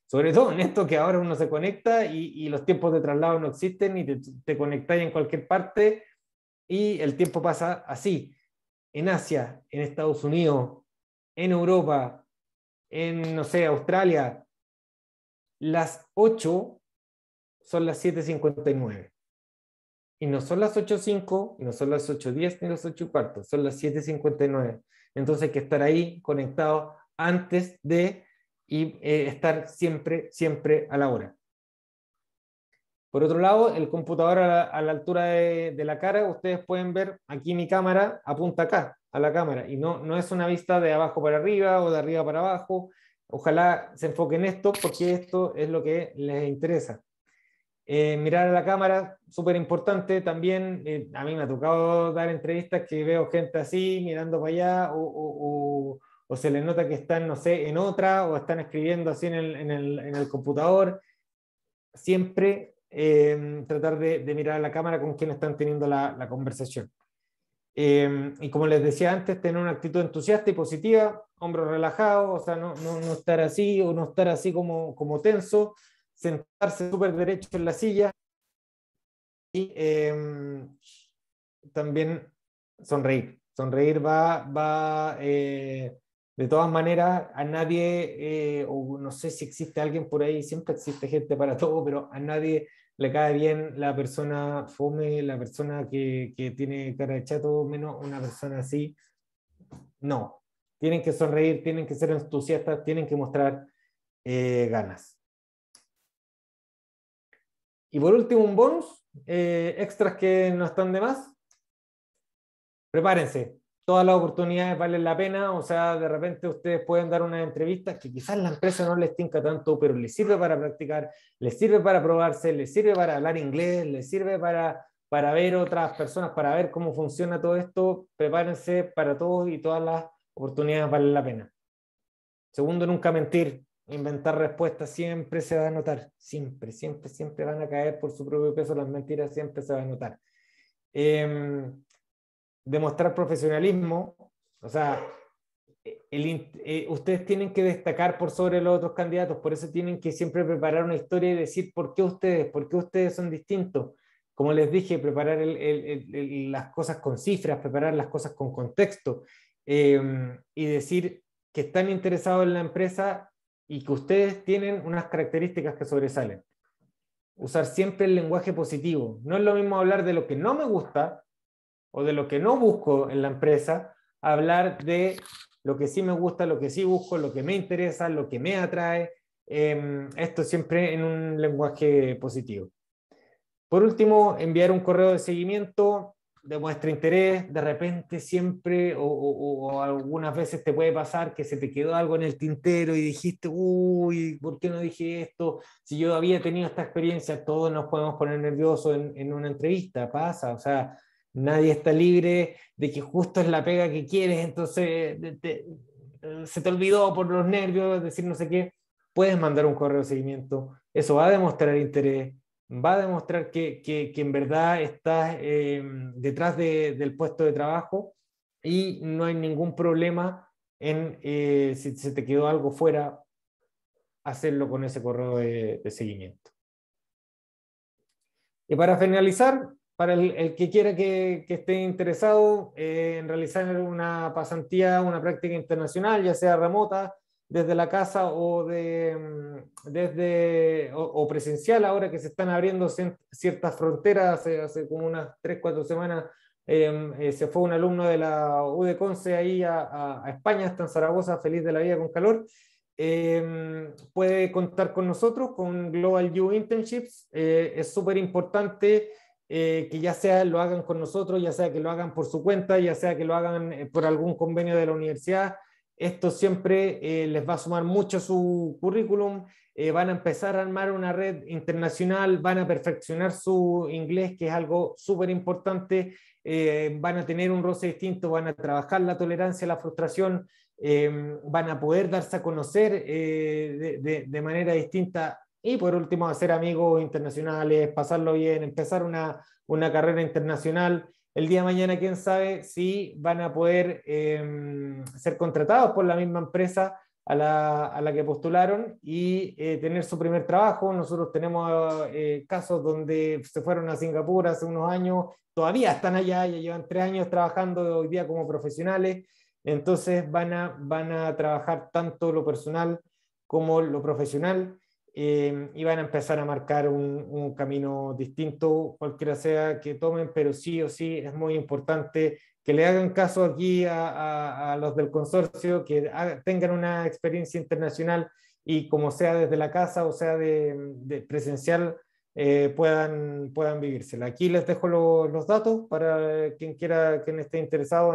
sobre todo en esto que ahora uno se conecta y, los tiempos de traslado no existen y te, te conectas en cualquier parte y el tiempo pasa así, en Asia, en Estados Unidos, en Europa, en, no sé, Australia. Las 8 son las 7.59. Y no son las 8.05, no son las 8.10 ni las 8.15, son las 7.59. Entonces hay que estar ahí conectado antes de y, eh, estar siempre, siempre a la hora. Por otro lado, el computador a la, altura de, la cara, ustedes pueden ver aquí mi cámara apunta acá, a la cámara, y no, no es una vista de abajo para arriba o de arriba para abajo. Ojalá se enfoquen en esto porque esto es lo que les interesa. Eh, mirar a la cámara, súper importante también. Eh, a mí me ha tocado dar entrevistas que veo gente así, mirando para allá, o, o, o se les nota que están, no sé, en otra, o están escribiendo así en el, en el, en el computador. Siempre Em, tratar de, mirar a la cámara con quien están teniendo la, conversación. Em, y como les decía antes, tener una actitud entusiasta y positiva, hombros relajados, o sea, no, no, no, estar así o no estar así como, como tenso, sentarse súper derecho en la silla y em, también sonreír. Sonreír va, va eh, de todas maneras, a nadie, eh, o no sé si existe alguien por ahí, siempre existe gente para todo, pero a nadie le cae bien la persona fome, la persona que, tiene cara de chato, menos una persona así. No, tienen que sonreír, tienen que ser entusiastas, tienen que mostrar eh, ganas. Y por último, un bonus, eh, extras que no están de más. Prepárense, todas las oportunidades valen la pena, o sea, de repente ustedes pueden dar unas entrevistas que quizás la empresa no les tinca tanto, pero les sirve para practicar, les sirve para probarse, les sirve para hablar inglés, les sirve para, para ver otras personas, para ver cómo funciona todo esto, prepárense para todos y todas las oportunidades valen la pena. Segundo, nunca mentir, inventar respuestas siempre se va a notar, siempre, siempre, siempre van a caer por su propio peso, las mentiras siempre se van a notar. Em, demostrar profesionalismo, o sea, eh, ustedes tienen que destacar por sobre los otros candidatos, por eso tienen que siempre preparar una historia y decir por qué ustedes, por qué ustedes son distintos. Como les dije, preparar las cosas con cifras, preparar las cosas con contexto em, y decir que están interesados en la empresa y que ustedes tienen unas características que sobresalen. Usar siempre el lenguaje positivo. No es lo mismo hablar de lo que no me gusta o de lo que no busco en la empresa, hablar de lo que sí me gusta, lo que sí busco, lo que me interesa, lo que me atrae. Em, esto siempre en un lenguaje positivo. Por último, enviar un correo de seguimiento vuestro interés. De repente siempre o, o, algunas veces te puede pasar que se te quedó algo en el tintero y dijiste, uy, ¿por qué no dije esto? Si yo había tenido esta experiencia, todos nos podemos poner nerviosos en una entrevista, pasa. O sea, Nadie está libre de que justo es la pega que quieres, entonces se te olvidó por los nervios, decir no sé qué. Puedes mandar un correo de seguimiento, eso va a demostrar interés, va a demostrar que, en verdad estás em, detrás del puesto de trabajo y no hay ningún problema en eh, si se te quedó algo fuera, hacerlo con ese correo de seguimiento. Y para finalizar, para el, que quiera que, esté interesado eh, en realizar una pasantía, una práctica internacional, ya sea remota, desde la casa o, de, mm, desde, o, presencial, ahora que se están abriendo ciertas fronteras, hace, como unas 3, 4 semanas em, eh, se fue un alumno de la U de Conce ahí a, España, hasta en Zaragoza, feliz de la vida con calor. Em, puede contar con nosotros, con Global U Internships. Eh, es súper importante eh, que ya sea lo hagan con nosotros, ya sea que lo hagan por su cuenta, ya sea que lo hagan eh, por algún convenio de la universidad. Esto siempre eh, les va a sumar mucho a su currículum, van a empezar a armar una red internacional, van a perfeccionar su inglés, que es algo súper importante, van a tener un roce distinto, van a trabajar la tolerancia, la frustración, van a poder darse a conocer de manera distinta y por último, hacer amigos internacionales, pasarlo bien, empezar una, carrera internacional. El día de mañana, quién sabe si van a poder em, ser contratados por la misma empresa a la, que postularon y eh, tener su primer trabajo. Nosotros tenemos eh, casos donde se fueron a Singapur hace unos años, todavía están allá, ya llevan tres años trabajando hoy día como profesionales. Entonces van a, van a trabajar tanto lo personal como lo profesional. Eh, y van a empezar a marcar un, camino distinto, cualquiera sea que tomen, pero sí o sí es muy importante que le hagan caso aquí a, los del consorcio, que tengan una experiencia internacional y como sea desde la casa o sea de, presencial, eh, puedan, puedan vivírsela. Aquí les dejo los datos para quien quiera, quien esté interesado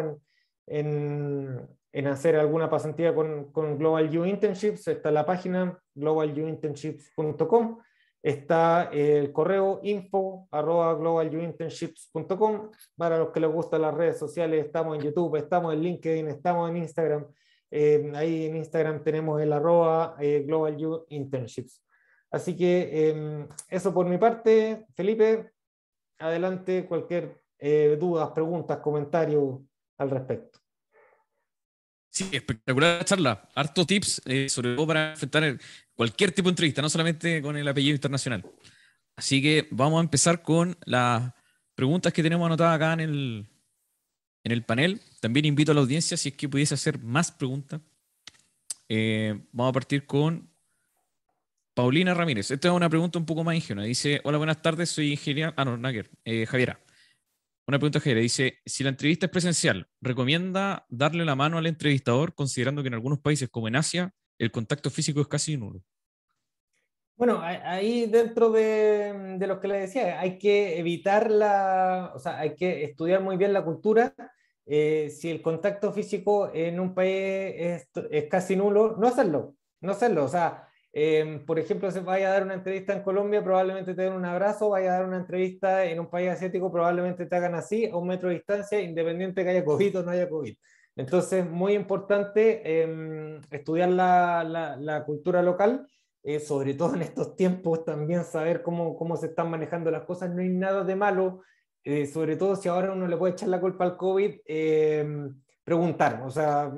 en, en hacer alguna pasantía con, Global You Internships, está la página globalyouinternships.com, está el correo info arroba globalyouinternships.com. Para los que les gustan las redes sociales, estamos en YouTube, estamos en LinkedIn, estamos en Instagram. Eh, ahí en Instagram tenemos el arroba eh, Global Internships. Así que em, eso por mi parte, Felipe, adelante cualquier eh, duda, preguntas, comentarios al respecto. Sí, espectacular charla. Harto tips, eh, sobre todo para enfrentar cualquier tipo de entrevista, no solamente con el apellido internacional. Así que vamos a empezar con las preguntas que tenemos anotadas acá en el, en el panel. También invito a la audiencia, si es que pudiese hacer más preguntas. Eh, vamos a partir con Paulina Ramírez. Esta es una pregunta un poco más ingenua. Dice, hola, buenas tardes, soy ingeniera... Ah, no, Nager. Eh, una pregunta que le dice, si la entrevista es presencial, ¿recomienda darle la mano al entrevistador considerando que en algunos países como en Asia el contacto físico es casi nulo? Bueno, ahí dentro de, de lo que le decía, hay que evitar la, o sea, hay que estudiar muy bien la cultura. Eh, si el contacto físico en un país es, es casi nulo, no hacerlo, no hacerlo. O sea, Em, por ejemplo, si vaya a dar una entrevista en Colombia, probablemente te den un abrazo, vaya a dar una entrevista en un país asiático, probablemente te hagan así, a un metro de distancia, independiente que haya COVID o no haya COVID. Entonces, muy importante em, estudiar la, cultura local, eh, sobre todo en estos tiempos, también saber cómo, cómo se están manejando las cosas. No hay nada de malo, eh, sobre todo si ahora uno le puede echar la culpa al COVID, em, preguntar, o sea,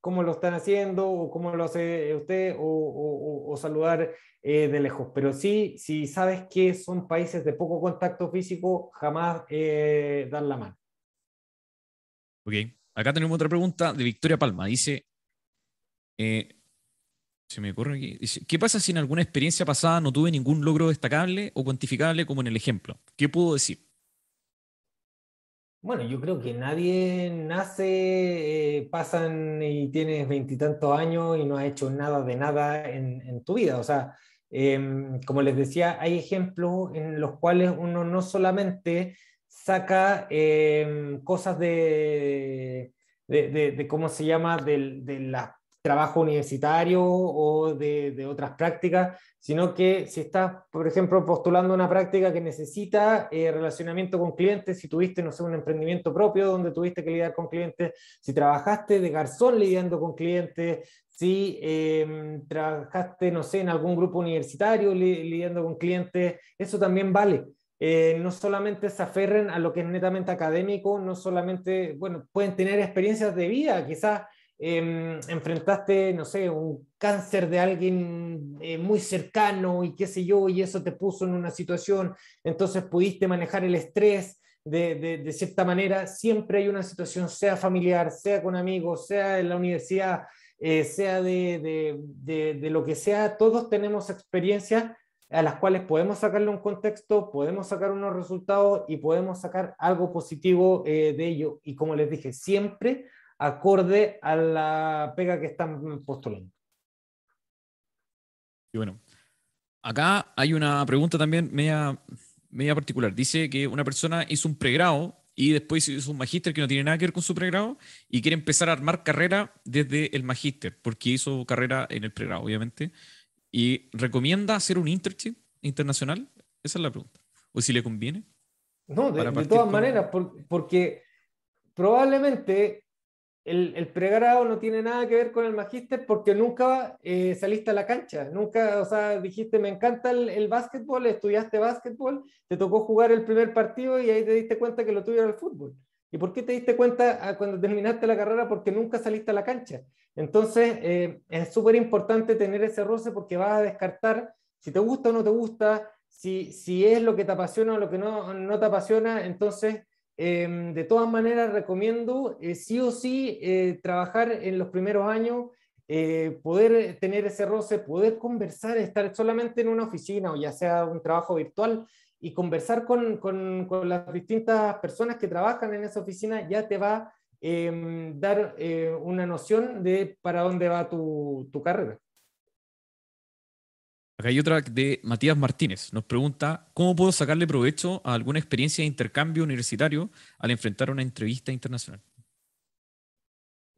cómo lo están haciendo o cómo lo hace usted o, saludar eh, de lejos. Pero sí, si sabes que son países de poco contacto físico, jamás eh, dan dar la mano. Ok, acá tenemos otra pregunta de Victoria Palma. Dice, eh, se me ocurre aquí, dice, ¿qué pasa si en alguna experiencia pasada no tuve ningún logro destacable o cuantificable como en el ejemplo? ¿Qué puedo decir? Bueno, yo creo que nadie nace, eh, pasan y tienes veintitantos años y no has hecho nada de nada en, tu vida. O sea, em, como les decía, hay ejemplos en los cuales uno no solamente saca em, cosas de, de, de, ¿cómo se llama?, de, las trabajo universitario o de, otras prácticas, sino que si estás, por ejemplo, postulando una práctica que necesita eh, relacionamiento con clientes, si tuviste, no sé, un emprendimiento propio donde tuviste que lidiar con clientes, si trabajaste de garzón lidiando con clientes, si em, trabajaste, no sé, en algún grupo universitario lidiando con clientes, eso también vale. Eh, no solamente se aferren a lo que es netamente académico, no solamente, bueno, pueden tener experiencias de vida, quizás Em, enfrentaste, no sé, un cáncer de alguien eh, muy cercano y qué sé yo, y eso te puso en una situación, entonces pudiste manejar el estrés de, cierta manera, siempre hay una situación, sea familiar, sea con amigos, sea en la universidad, eh, sea de, lo que sea, todos tenemos experiencias a las cuales podemos sacarle un contexto, podemos sacar unos resultados y podemos sacar algo positivo eh, de ello. Y como les dije, siempre acorde a la pega que están postulando. Y bueno, acá hay una pregunta también media, media particular. Dice que una persona hizo un pregrado y después hizo un magíster que no tiene nada que ver con su pregrado y quiere empezar a armar carrera desde el magíster, porque hizo carrera en el pregrado, obviamente. ¿Y recomienda hacer un internship internacional? Esa es la pregunta. ¿O si le conviene? No, de, todas maneras, porque probablemente el, pregrado no tiene nada que ver con el magíster porque nunca eh, saliste a la cancha, nunca, o sea, dijiste, me encanta el, básquetbol, estudiaste básquetbol, te tocó jugar el primer partido y ahí te diste cuenta que lo tuyo era el fútbol. ¿Y por qué te diste cuenta ah, cuando terminaste la carrera? Porque nunca saliste a la cancha. Entonces, eh, es súper importante tener ese roce porque vas a descartar si te gusta o no te gusta, si, si es lo que te apasiona o lo que no, no te apasiona, entonces Em, de todas maneras, recomiendo eh, sí o sí eh, trabajar en los primeros años, eh, poder tener ese roce, poder conversar, estar solamente en una oficina o ya sea un trabajo virtual y conversar con, con, con las distintas personas que trabajan en esa oficina ya te va a em, dar una noción de para dónde va tu, tu carrera. Acá hay otra de Matías Martínez. Nos pregunta, ¿cómo puedo sacarle provecho a alguna experiencia de intercambio universitario al enfrentar una entrevista internacional?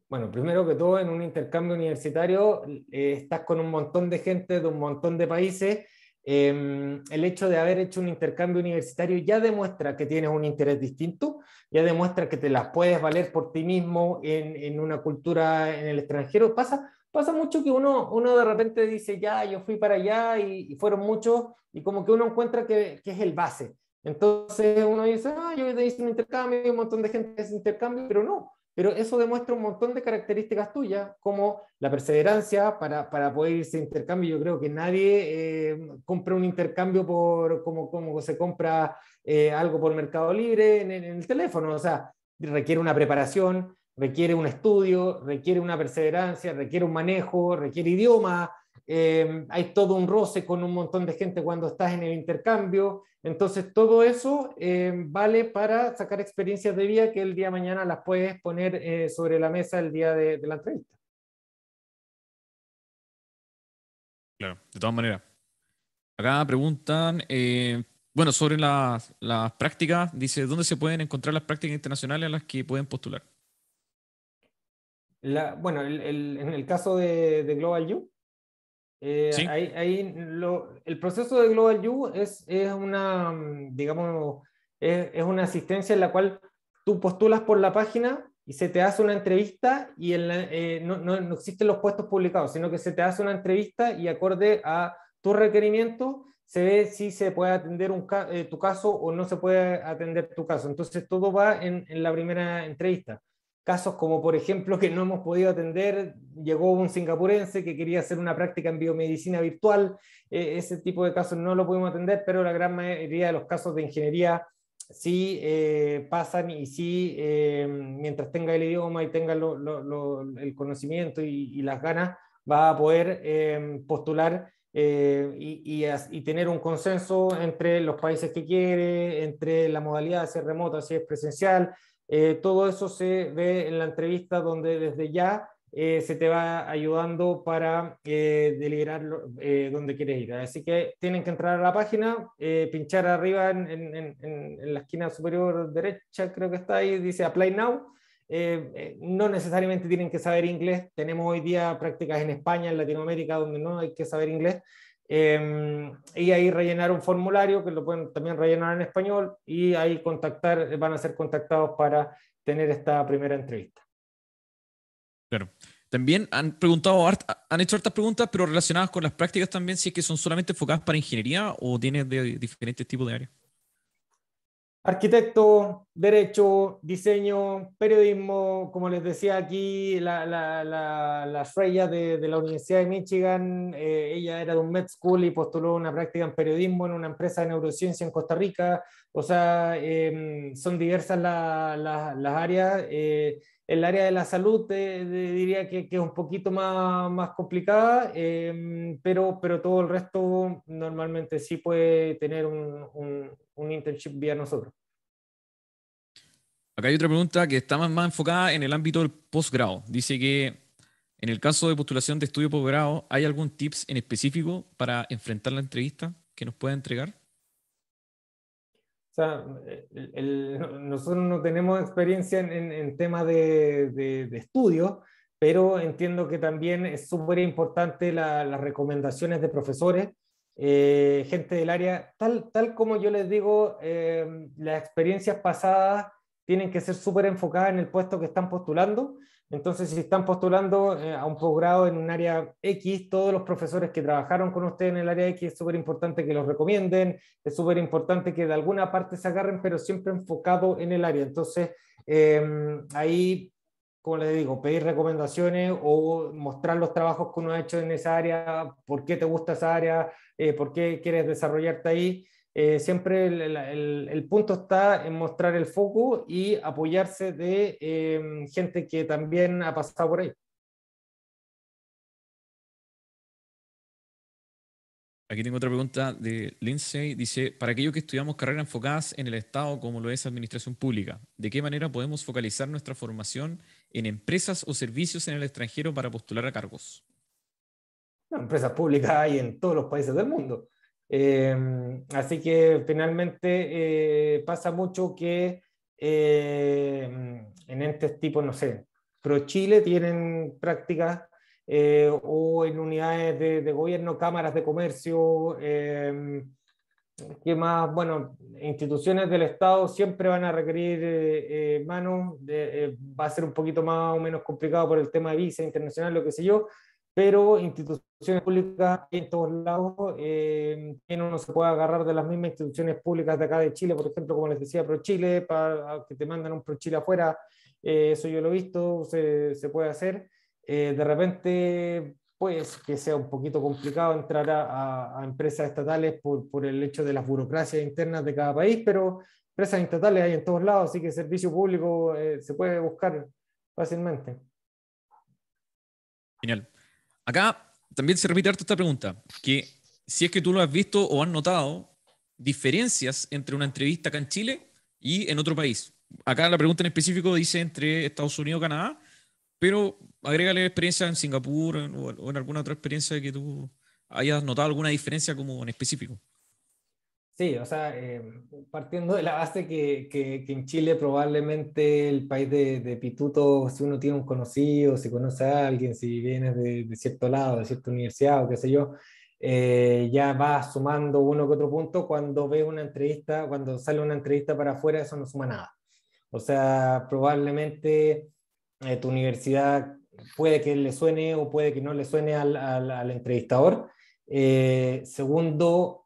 Bueno, primero que todo, en un intercambio universitario eh, estás con un montón de gente de un montón de países. Em, el hecho de haber hecho un intercambio universitario ya demuestra que tienes un interés distinto, ya demuestra que te las puedes valer por ti mismo en, en una cultura en el extranjero. Pasa Pasa mucho que uno, uno de repente dice, ya, yo fui para allá y, fueron muchos, y como que uno encuentra que, que es el base. Entonces uno dice, ah, yo hice un intercambio, un montón de gente hace intercambio, pero no, pero eso demuestra un montón de características tuyas, como la perseverancia para, para poder irse a intercambio. Yo creo que nadie eh, compra un intercambio por como, como se compra eh, algo por Mercado Libre en, el teléfono, o sea, requiere una preparación, requiere un estudio, requiere una perseverancia, requiere un manejo, requiere idioma, eh, hay todo un roce con un montón de gente cuando estás en el intercambio. Entonces, todo eso eh, vale para sacar experiencias de vida que el día de mañana las puedes poner eh, sobre la mesa el día de, la entrevista. Claro, de todas maneras. Acá preguntan, bueno, sobre las prácticas, dice, ¿dónde se pueden encontrar las prácticas internacionales a las que pueden postular? bueno, en el caso de, Global U, eh, ahí, el proceso de Global U es, una, mm, digamos, es, una asistencia en la cual tú postulas por la página y se te hace una entrevista y eh, no, existen los puestos publicados, sino que se te hace una entrevista y acorde a tu requerimiento se ve si se puede atender eh, tu caso o no se puede atender tu caso. Entonces todo va en la primera entrevista. Casos como, por ejemplo, que no hemos podido atender, llegó un singapurense que quería hacer una práctica en biomedicina virtual, e, ese tipo de casos no lo pudimos atender, pero la gran mayoría de los casos de ingeniería sí eh, pasan y sí, eh, mientras tenga el idioma y tenga el conocimiento y, las ganas, va a poder eh, postular y, y, tener un consenso entre los países que quiere, entre la modalidad, si es remota, si es presencial, eh, todo eso se ve en la entrevista donde desde ya eh, se te va ayudando para eh, deliberar dónde quieres ir. Así que tienen que entrar a la página, pinchar arriba en, la esquina superior derecha, creo que está ahí, dice Apply Now. no necesariamente tienen que saber inglés, tenemos hoy día prácticas en España, en Latinoamérica, donde no hay que saber inglés, Em, y ahí rellenar un formulario que lo pueden también rellenar en español y ahí contactar, van a ser contactados para tener esta primera entrevista. Claro. También han preguntado, han hecho hartas preguntas, pero relacionadas con las prácticas también, si es que son solamente enfocadas para ingeniería o tienen de diferentes tipos de áreas. Arquitecto, derecho, diseño, periodismo, como les decía aquí, la, la, Freya de, la Universidad de Michigan, eh, ella era de un med school y postuló una práctica en periodismo en una empresa de neurociencia en Costa Rica, o sea, em, son diversas las áreas. Eh, el área de la salud diría que, es un poquito más, complicada, em, pero, pero todo el resto normalmente sí puede tener un, un internship vía nosotros. Acá hay otra pregunta que está más, más enfocada en el ámbito del posgrado. Dice que en el caso de postulación de estudio posgrado, ¿hay algún tips en específico para enfrentar la entrevista que nos pueda entregar? O sea, eh, nosotros no tenemos experiencia en, temas de, estudio, pero entiendo que también es súper importante las recomendaciones de profesores, eh, gente del área, tal, como yo les digo, eh, las experiencias pasadas tienen que ser súper enfocadas en el puesto que están postulando entonces, si están postulando eh, a un posgrado en un área X, todos los profesores que trabajaron con ustedes en el área X, es súper importante que los recomienden, es súper importante que de alguna parte se agarren, pero siempre enfocado en el área. Entonces, em, ahí, como les digo, pedir recomendaciones o mostrar los trabajos que uno ha hecho en esa área, por qué te gusta esa área, eh, por qué quieres desarrollarte ahí. Eh, siempre el, punto está en mostrar el foco y apoyarse de em, gente que también ha pasado por ahí. Aquí tengo otra pregunta de Lindsay. Dice, para aquellos que estudiamos carreras enfocadas en el Estado como lo es Administración Pública, ¿de qué manera podemos focalizar nuestra formación en empresas o servicios en el extranjero para postular a cargos? empresas públicas hay en todos los países del mundo. Em, así que finalmente eh, pasa mucho que eh, en entes tipo, no sé, Chile tienen prácticas eh, o en unidades de, gobierno, cámaras de comercio, em, que más? Bueno, instituciones del Estado siempre van a requerir manos, va a ser un poquito más o menos complicado por el tema de visa internacional, lo que sé yo, pero instituciones públicas en todos lados, eh, uno se puede agarrar de las mismas instituciones públicas de acá de Chile, por ejemplo, como les decía, ProChile, para que te mandan un ProChile afuera, eh, eso yo lo he visto, se, puede hacer. Eh, de repente, pues que sea un poquito complicado entrar a, empresas estatales por, el hecho de las burocracias internas de cada país, pero empresas estatales hay en todos lados, así que servicio público eh, se puede buscar fácilmente. Genial. Acá también se repite harto esta pregunta, que si es que tú lo has visto o has notado diferencias entre una entrevista acá en Chile y en otro país. Acá la pregunta en específico dice entre Estados Unidos y Canadá, pero agrégale experiencia en Singapur o en alguna otra experiencia que tú hayas notado alguna diferencia como en específico. Sí, o sea, eh, partiendo de la base que, que, en Chile probablemente el país de, pituto, si uno tiene un conocido, si conoce a alguien, si vienes de, de cierto lado, de cierta universidad o qué sé yo, eh, ya va sumando uno que otro punto. Cuando ve una entrevista, cuando sale una entrevista para afuera, eso no suma nada. O sea, probablemente eh, tu universidad puede que le suene o puede que no le suene al, al, al entrevistador. segundo,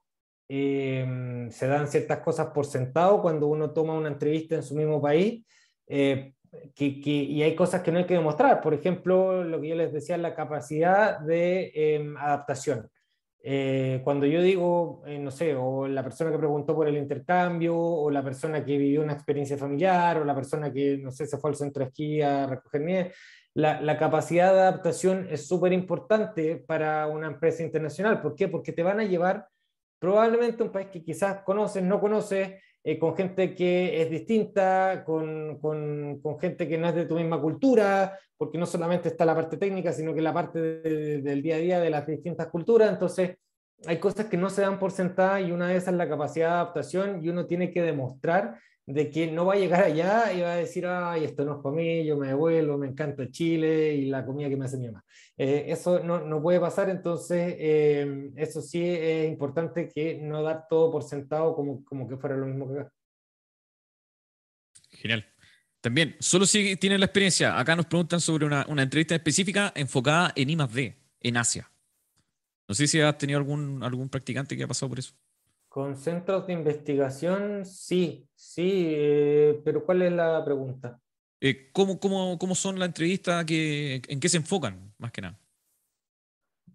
Em, se dan ciertas cosas por sentado cuando uno toma una entrevista en su mismo país. Eh, y hay cosas que no hay que demostrar. Por ejemplo, lo que yo les decía, la capacidad de em, adaptación. Eh, cuando yo digo, eh, no sé, o la persona que preguntó por el intercambio, o la persona que vivió una experiencia familiar, o la persona que, no sé, se fue al centro de esquí a recoger nieve, la, la capacidad de adaptación es súper importante para una empresa internacional. ¿Por qué? Porque te van a llevar probablemente un país que quizás conoces, no conoces, eh, con gente que es distinta, con, con, gente que no es de tu misma cultura, porque no solamente está la parte técnica, sino que la parte del día a día de las distintas culturas. Entonces, hay cosas que no se dan por sentada y una de esas es la capacidad de adaptación y uno tiene que demostrar de que no va a llegar allá y va a decir, ay, esto no es para mí, yo me devuelvo, me encanta Chile y la comida que me hace mi mamá. Eh, eso no, no, puede pasar, entonces eh, eso sí es importante que no dar todo por sentado como, como que fuera lo mismo que acá. Genial. También, solo si tienen la experiencia, acá nos preguntan sobre una, una entrevista específica enfocada en I+.D., en Asia. No sé si has tenido algún, algún practicante que ha pasado por eso. Con centros de investigación, sí, sí, eh, pero ¿cuál es la pregunta? Eh, ¿cómo, son las entrevistas? Que, ¿En qué se enfocan, más que nada?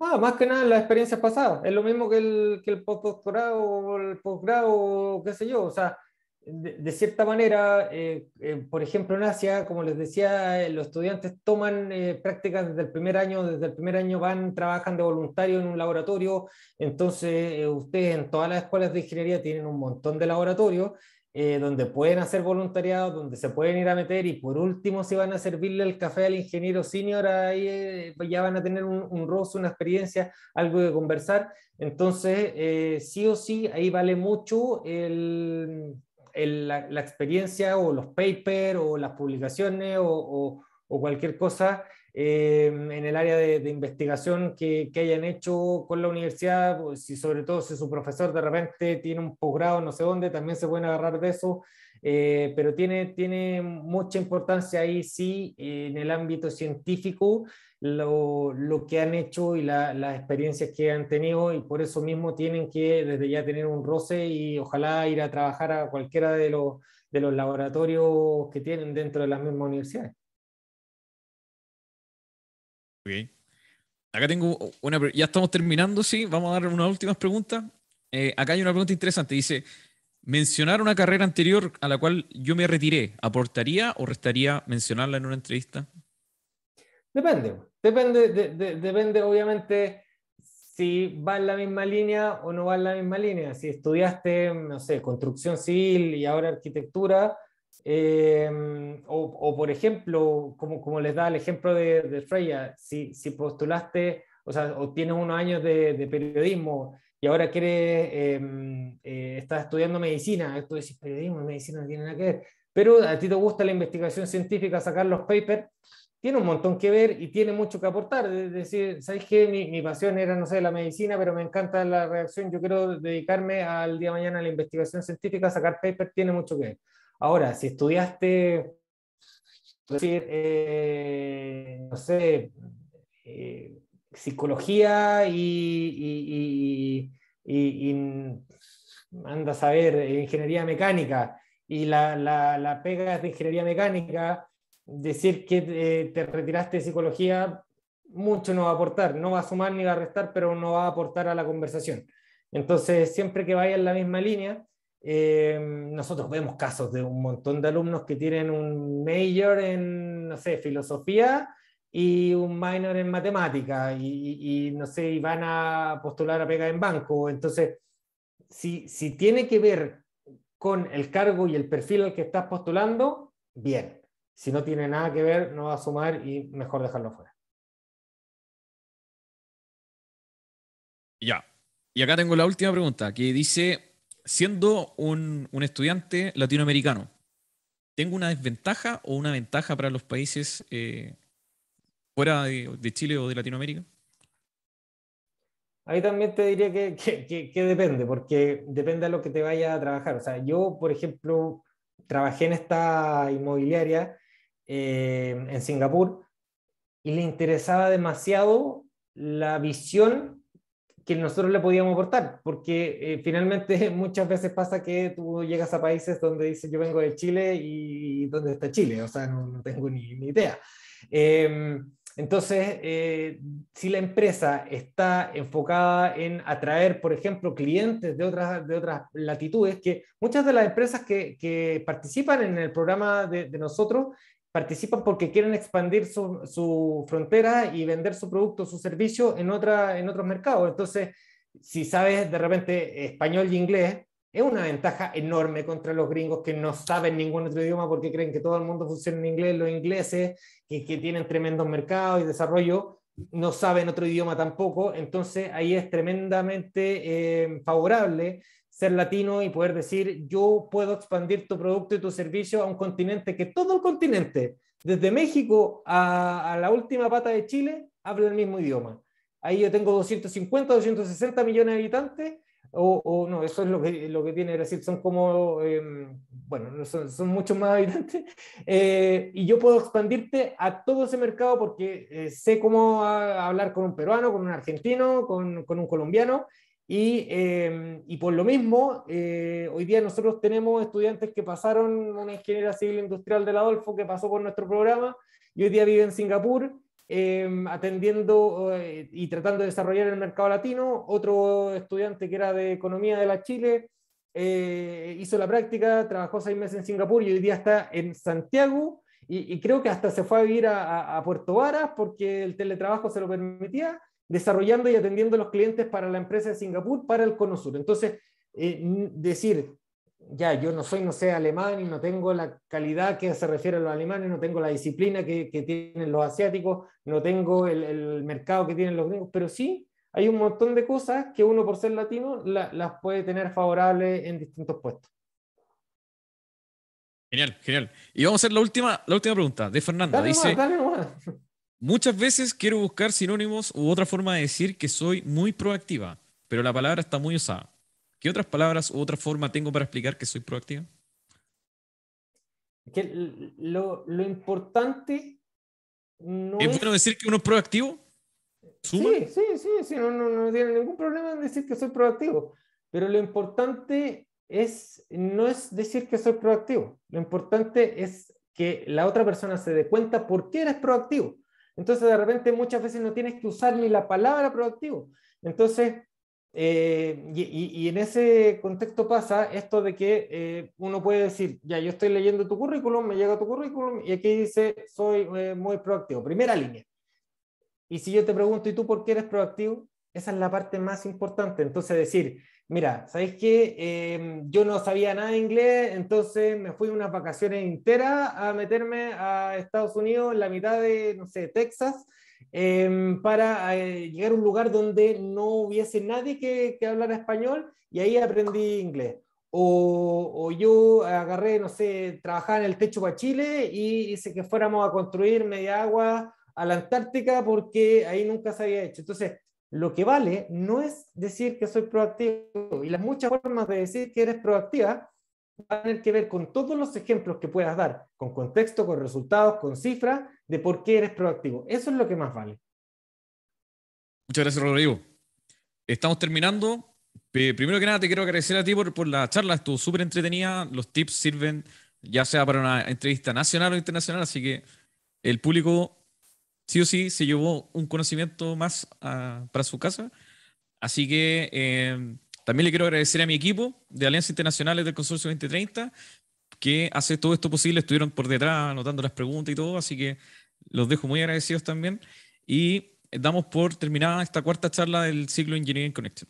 Ah, más que nada las experiencias pasadas. Es lo mismo que el, que el postdoctorado o el posgrado, qué sé yo. O sea, de, cierta manera, eh, eh, por ejemplo, en Asia, como les decía, eh, los estudiantes toman prácticas desde el primer año, desde el primer año van, trabajan de voluntario en un laboratorio, entonces ustedes en todas las escuelas de ingeniería tienen un montón de laboratorios donde pueden hacer voluntariado, donde se pueden ir a meter y por último si van a servirle el café al ingeniero senior, ahí pues ya van a tener un, un rostro, una experiencia, algo de conversar. Entonces, sí o sí, ahí vale mucho el la, experiencia o los papers o las publicaciones o, cualquier cosa eh, en el área de, investigación que, que, hayan hecho con la universidad, pues, si sobre todo si su profesor de repente tiene un posgrado no sé dónde, también se pueden agarrar de eso. Eh, pero tiene, tiene mucha importancia ahí, sí, en el ámbito científico, lo, que han hecho y las experiencias que han tenido, y por eso mismo tienen que desde ya tener un roce y ojalá ir a trabajar a cualquiera de los, laboratorios que tienen dentro de las mismas universidades. Okay. Acá tengo una. Ya estamos terminando, sí. Vamos a dar unas últimas preguntas. Eh, acá hay una pregunta interesante. Dice: mencionar una carrera anterior a la cual yo me retiré, ¿aportaría o restaría mencionarla en una entrevista? Depende, depende, depende obviamente si va en la misma línea o no va en la misma línea. Si estudiaste, no sé, construcción civil y ahora arquitectura, eh, o, por ejemplo, como, como les da el ejemplo de, Freya, si, postulaste, o sea, o tienes unos años de, de periodismo y ahora quiere, em, eh, está estudiando medicina, tú decís periodismo, medicina no tiene nada que ver, pero a ti te gusta la investigación científica, sacar los papers, tiene un montón que ver y tiene mucho que aportar, es decir, ¿sabes qué? Mi, mi pasión era, no sé, la medicina, pero me encanta la reacción, yo quiero dedicarme al día de mañana a la investigación científica, sacar papers, tiene mucho que ver. Ahora, si estudiaste, decir, eh, no sé, eh, psicología y, y, anda a saber, ingeniería mecánica, y la, la, la pega de ingeniería mecánica, decir que eh, te, retiraste de psicología, mucho no va a aportar, no va a sumar ni va a restar, pero no va a aportar a la conversación. Entonces, siempre que vaya en la misma línea, eh, nosotros vemos casos de un montón de alumnos que tienen un major en, no sé, filosofía y un minor en matemática y, no sé, y van a postular a pegar en banco. Entonces, si, si tiene que ver con el cargo y el perfil al que estás postulando, bien. Si no tiene nada que ver, no va a sumar y mejor dejarlo fuera. Ya. Y acá tengo la última pregunta, que dice, siendo un, estudiante latinoamericano, ¿tengo una desventaja o una ventaja para los países eh, fuera de, Chile o de Latinoamérica? Ahí también te diría que, que, depende, porque depende de lo que te vaya a trabajar. O sea, yo, por ejemplo, trabajé en esta inmobiliaria eh, en Singapur y le interesaba demasiado la visión que nosotros le podíamos aportar, porque eh, finalmente <laughs> muchas veces pasa que tú llegas a países donde dices yo vengo de Chile y ¿dónde está Chile? O sea, no, tengo ni, ni idea. Em, entonces, eh, si la empresa está enfocada en atraer, por ejemplo, clientes de otras, de otras latitudes, que muchas de las empresas que, participan en el programa de, nosotros participan porque quieren expandir su, frontera y vender su producto, su servicio en, en otros mercados. Entonces, si sabes de repente español y inglés, es una ventaja enorme contra los gringos que no saben ningún otro idioma porque creen que todo el mundo funciona en inglés, los ingleses, que, que tienen tremendos mercados y desarrollo, no saben otro idioma tampoco. Entonces ahí es tremendamente eh, favorable ser latino y poder decir, yo puedo expandir tu producto y tu servicio a un continente que todo el continente, desde México a, a la última pata de Chile, habla el mismo idioma. Ahí yo tengo 250, 260 millones de habitantes o, no, eso es lo que, lo que tiene son como, em, bueno, son, son, muchos más habitantes, <laughs> eh, y yo puedo expandirte a todo ese mercado porque eh, sé cómo hablar con un peruano, con un argentino, con, con un colombiano, y, em, y, por lo mismo, eh, hoy día nosotros tenemos estudiantes que pasaron una ingeniera civil industrial del Adolfo, que pasó por nuestro programa, y hoy día vive en Singapur, Em, atendiendo eh, y tratando de desarrollar el mercado latino. Otro estudiante que era de Economía de la Chile eh, hizo la práctica, trabajó seis meses en Singapur y hoy día está en Santiago. Y, creo que hasta se fue a vivir a, Puerto Varas porque el teletrabajo se lo permitía, desarrollando y atendiendo los clientes para la empresa de Singapur, para el Cono Sur. Entonces, eh, decir, ya, yo no soy, no sé, alemán y no tengo la calidad que se refiere a los alemanes, no tengo la disciplina que, tienen los asiáticos, no tengo el, mercado que tienen los gringos, pero sí hay un montón de cosas que uno por ser latino las puede tener favorables en distintos puestos. Genial, genial. Y vamos a hacer la última, la última pregunta de Fernanda. Dice, muchas veces quiero buscar sinónimos u otra forma de decir que soy muy proactiva, pero la palabra está muy usada. ¿Qué otras palabras u otra forma tengo para explicar que soy proactiva? Que lo, importante no ¿Es, bueno decir que uno es proactivo? Sí, sí, sí, no, no, no tiene ningún problema en decir que soy proactivo, pero lo importante es, no es decir que soy proactivo, lo importante es que la otra persona se dé cuenta por qué eres proactivo. Entonces, de repente, muchas veces no tienes que usar ni la palabra proactivo. Entonces, eh, y, en ese contexto pasa esto de que eh, uno puede decir, ya yo estoy leyendo tu currículum, me llega tu currículum y aquí dice, soy eh, muy proactivo, primera línea. Y si yo te pregunto, ¿y tú por qué eres proactivo? Esa es la parte más importante. Entonces decir, mira, ¿sabéis qué? Em, yo no sabía nada de inglés, entonces me fui unas vacaciones enteras a meterme a Estados Unidos, en la mitad de, no sé, Texas Em, para eh, llegar a un lugar donde no hubiese nadie que, que hablara español y ahí aprendí inglés. O, yo agarré, no sé, trabajaba en el techo para Chile y hice que fuéramos a construir media agua a la Antártica porque ahí nunca se había hecho. Entonces, lo que vale no es decir que soy proactivo y las muchas formas de decir que eres proactiva van a tener que ver con todos los ejemplos que puedas dar, con contexto, con resultados, con cifras, de por qué eres proactivo. Eso es lo que más vale. Muchas gracias, Rodrigo. Estamos terminando. Primero que nada, te quiero agradecer a ti por, la charla. Estuvo súper entretenida. Los tips sirven ya sea para una entrevista nacional o internacional, así que el público sí o sí se llevó un conocimiento más para su casa. Así que em, también le quiero agradecer a mi equipo de Alianza Internacionales del Consorcio 2030, que hace todo esto posible, estuvieron por detrás anotando las preguntas y todo, así que los dejo muy agradecidos también y eh, damos por terminada esta cuarta charla del ciclo Engineering Connection.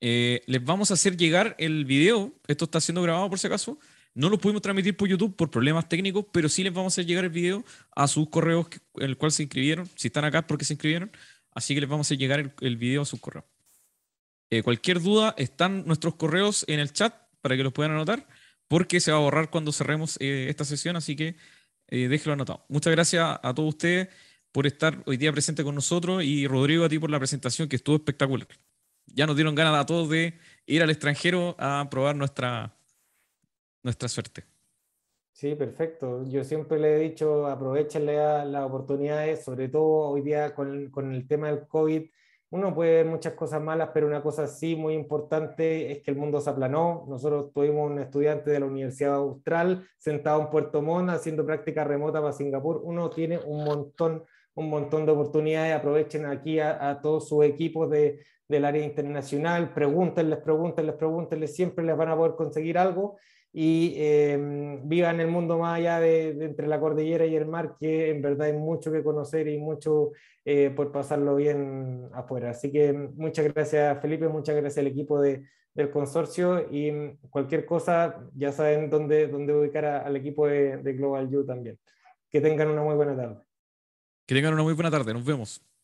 Eh, les vamos a hacer llegar el video, esto está siendo grabado por si acaso, no lo pudimos transmitir por YouTube por problemas técnicos, pero sí les vamos a hacer llegar el video a sus correos en el cual se inscribieron, si están acá porque se inscribieron, así que les vamos a hacer llegar el, video a sus correos. Eh, cualquier duda, están nuestros correos en el chat para que los puedan anotar, porque se va a borrar cuando cerremos esta sesión, así que eh, déjelo anotado. Muchas gracias a todos ustedes por estar hoy día presente con nosotros y Rodrigo a ti por la presentación que estuvo espectacular. Ya nos dieron ganas a todos de ir al extranjero a probar nuestra, nuestra suerte. Sí, perfecto. Yo siempre le he dicho, aprovechenle las oportunidades, sobre todo hoy día con, con el tema del COVID uno puede ver muchas cosas malas, pero una cosa sí muy importante es que el mundo se aplanó. Nosotros tuvimos un estudiante de la Universidad Austral sentado en Puerto Mona haciendo práctica remota para Singapur. Uno tiene un montón, un montón de oportunidades. Aprovechen aquí a, a todos sus equipos de, del área internacional, pregúntenles, pregúntenles, pregúntenles, siempre les van a poder conseguir algo y eh, viva en el mundo más allá de, entre la cordillera y el mar, que en verdad hay mucho que conocer y mucho eh, por pasarlo bien afuera. Así que em, muchas gracias Felipe, muchas gracias al equipo de, del consorcio y em, cualquier cosa ya saben dónde, dónde ubicar al equipo de, de Global You también. Que tengan una muy buena tarde. Que tengan una muy buena tarde, nos vemos.